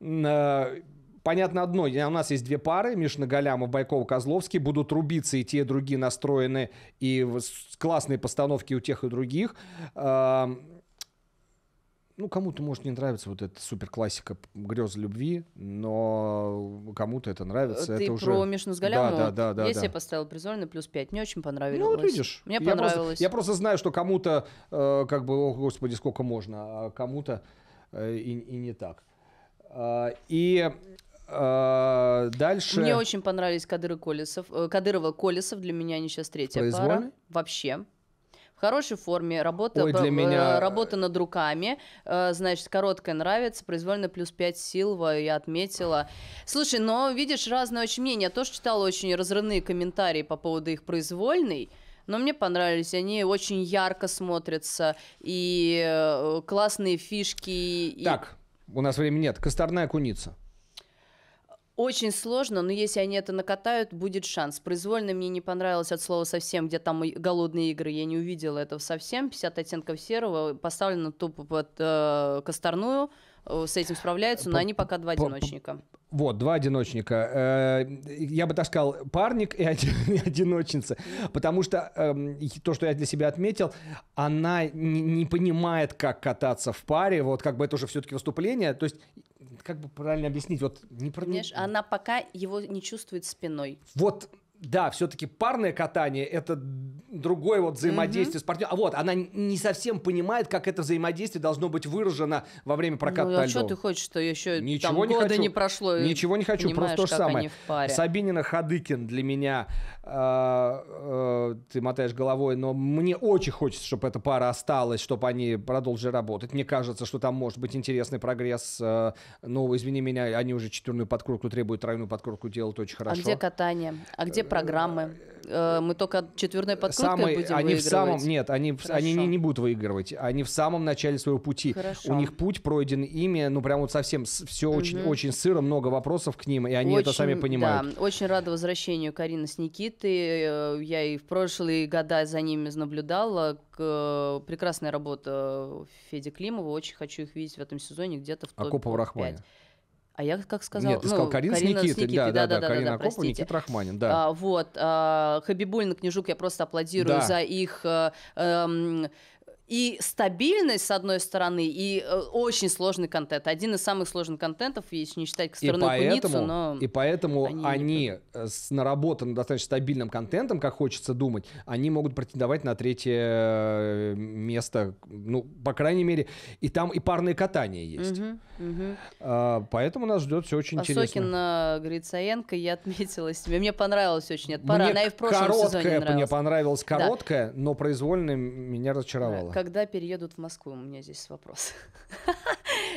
э, понятно одно, у нас есть две пары, Миша Нагалямов, Байков, Козловский, будут рубиться и те, и другие настроены, и классные постановки у тех и других. Э, ну, кому-то, может, не нравится вот эта суперклассика «Грез любви», но кому-то это нравится. Ты это уже... про уже... Мишну с Да, да, да. да я да. себе поставил призор на плюс 5, не очень понравилось. Ну, вот видишь. Мне я понравилось. Просто, я просто знаю, что кому-то, э, как бы, о, господи, сколько можно, а кому-то э, и, и не так. А, э, и а, дальше. Мне очень понравились Кадыры Колесов, э, Кадырова Колесов для меня они сейчас третья Произвольный? пара. Вообще хорошей форме, работа, Ой, для э, меня... Э, работа над руками, э, значит, короткая нравится, произвольно плюс 5 сил, я отметила. Слушай, но видишь, разное очень мнение. Я тоже читала очень разрывные комментарии по поводу их произвольной но мне понравились. Они очень ярко смотрятся, и э, классные фишки. И... Так, у нас времени нет. Косторная куница. Очень сложно, но если они это накатают, будет шанс. Произвольно мне не понравилось от слова совсем, где там голодные игры, я не увидела этого совсем. 50 оттенков серого поставлено тупо под э, Косторную, э, с этим справляются, но они пока два одиночника. Вот, два одиночника. Э, я бы так сказал, парник и одиночница. Потому что эм, то, что я для себя отметил, она не понимает, как кататься в паре. Вот как бы это уже все-таки выступление. То есть как бы правильно объяснить, вот не про... Понимаешь, она пока его не чувствует спиной. Вот да, все-таки парное катание это другое вот взаимодействие mm-hmm. с партнером. А вот она не совсем понимает, как это взаимодействие должно быть выражено во время проката ну, а что ты хочешь, что еще Ничего там не года хочу. не прошло? Ничего не хочу, просто то же самое. Сабинина Хадыкин для меня а, э, ты мотаешь головой, но мне очень хочется, чтобы эта пара осталась, чтобы они продолжили работать. Мне кажется, что там может быть интересный прогресс. Э, но, извини меня, они уже четверную подкрутку требуют, тройную подкрутку делают очень а хорошо. А где катание? А где э, программы? Э, мы только четверной подкруткой Самый, будем они выигрывать? В самом, нет, они, они не, не будут выигрывать. Они в самом начале своего пути. Хорошо. У них путь пройден ими, ну прям вот совсем все угу. очень, очень сыро, много вопросов к ним, и они очень, это сами понимают. Да, очень рада возвращению Карины с Никитой. Э, я и в прошлые года за ними наблюдала. Прекрасная работа Феди Климова. Очень хочу их видеть в этом сезоне где-то в топе. А Акопова Рахмани. А я как сказал? Нет, ты ну, сказал Карина, Карина с Никитой. С Никитой. Да, да, да, да, Карина да, Акопова, Никита Рахманин, да. А, вот, а, Хабибулин и Княжук, я просто аплодирую да. за их а, а, и стабильность, с одной стороны, и э, очень сложный контент. Один из самых сложных контентов, если не считать сторону поэтому, куницу, но... И поэтому они, они э, с наработанным достаточно стабильным контентом, как хочется думать, они могут претендовать на третье э, место, ну, по крайней мере, и там и парные катания есть. Угу, угу. А, поэтому нас ждет все очень Осокин, интересно. Осокин Грицаенко, я отметилась себе. Мне понравилось очень. Это пора. Мне Она и в прошлом короткая, сезоне нравилась. Мне понравилась короткая, да. но произвольная меня разочаровала. Когда переедут в Москву? У меня здесь вопрос.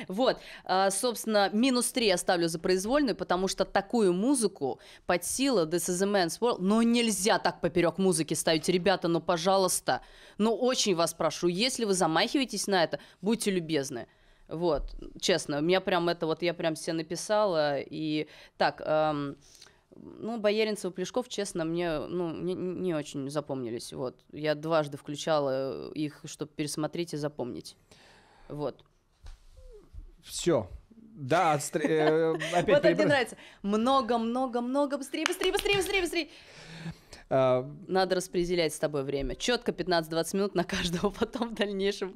Вот, а, собственно, минус 3 оставлю за произвольную, потому что такую музыку под силу This is a man's world, но ну, нельзя так поперек музыки ставить. Ребята, ну, пожалуйста, ну, очень вас прошу, если вы замахиваетесь на это, будьте любезны. Вот, честно, у меня прям это вот, я прям все написала, и так, эм, ну, Бояринцев и Плешков, честно, мне ну, не, не очень запомнились. Вот. Я дважды включала э, их, чтобы пересмотреть и запомнить. Вот. Все. Да, отстр... Э, опять Вот это мне нравится. Много, много, много, быстрее, быстрее, быстрее, быстрее, быстрее. А, Надо распределять с тобой время. Четко 15-20 минут на каждого потом в дальнейшем.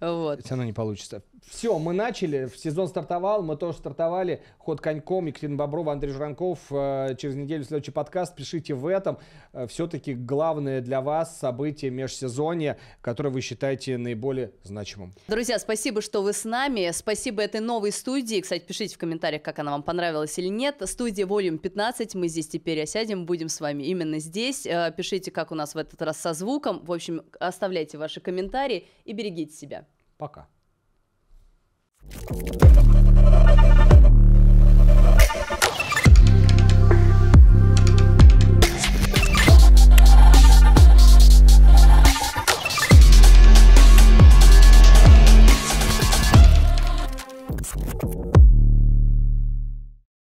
Вот. Все равно не получится. Все, мы начали. Сезон стартовал. Мы тоже стартовали. Ход коньком. Екатерина Боброва, Андрей Жранков. Э, через неделю следующий подкаст. Пишите в этом. Э, Все-таки главное для вас событие межсезонье, которое вы считаете наиболее значимым. Друзья, спасибо, что вы с нами. Спасибо этой новой студии. Кстати, пишите в комментариях, как она вам понравилась или нет. Студия Volume 15. Мы здесь теперь осядем. Будем с вами именно здесь. Э, пишите, как у нас в этот раз со звуком. В общем, оставляйте ваши комментарии и берегите себя. Пока. Thank you.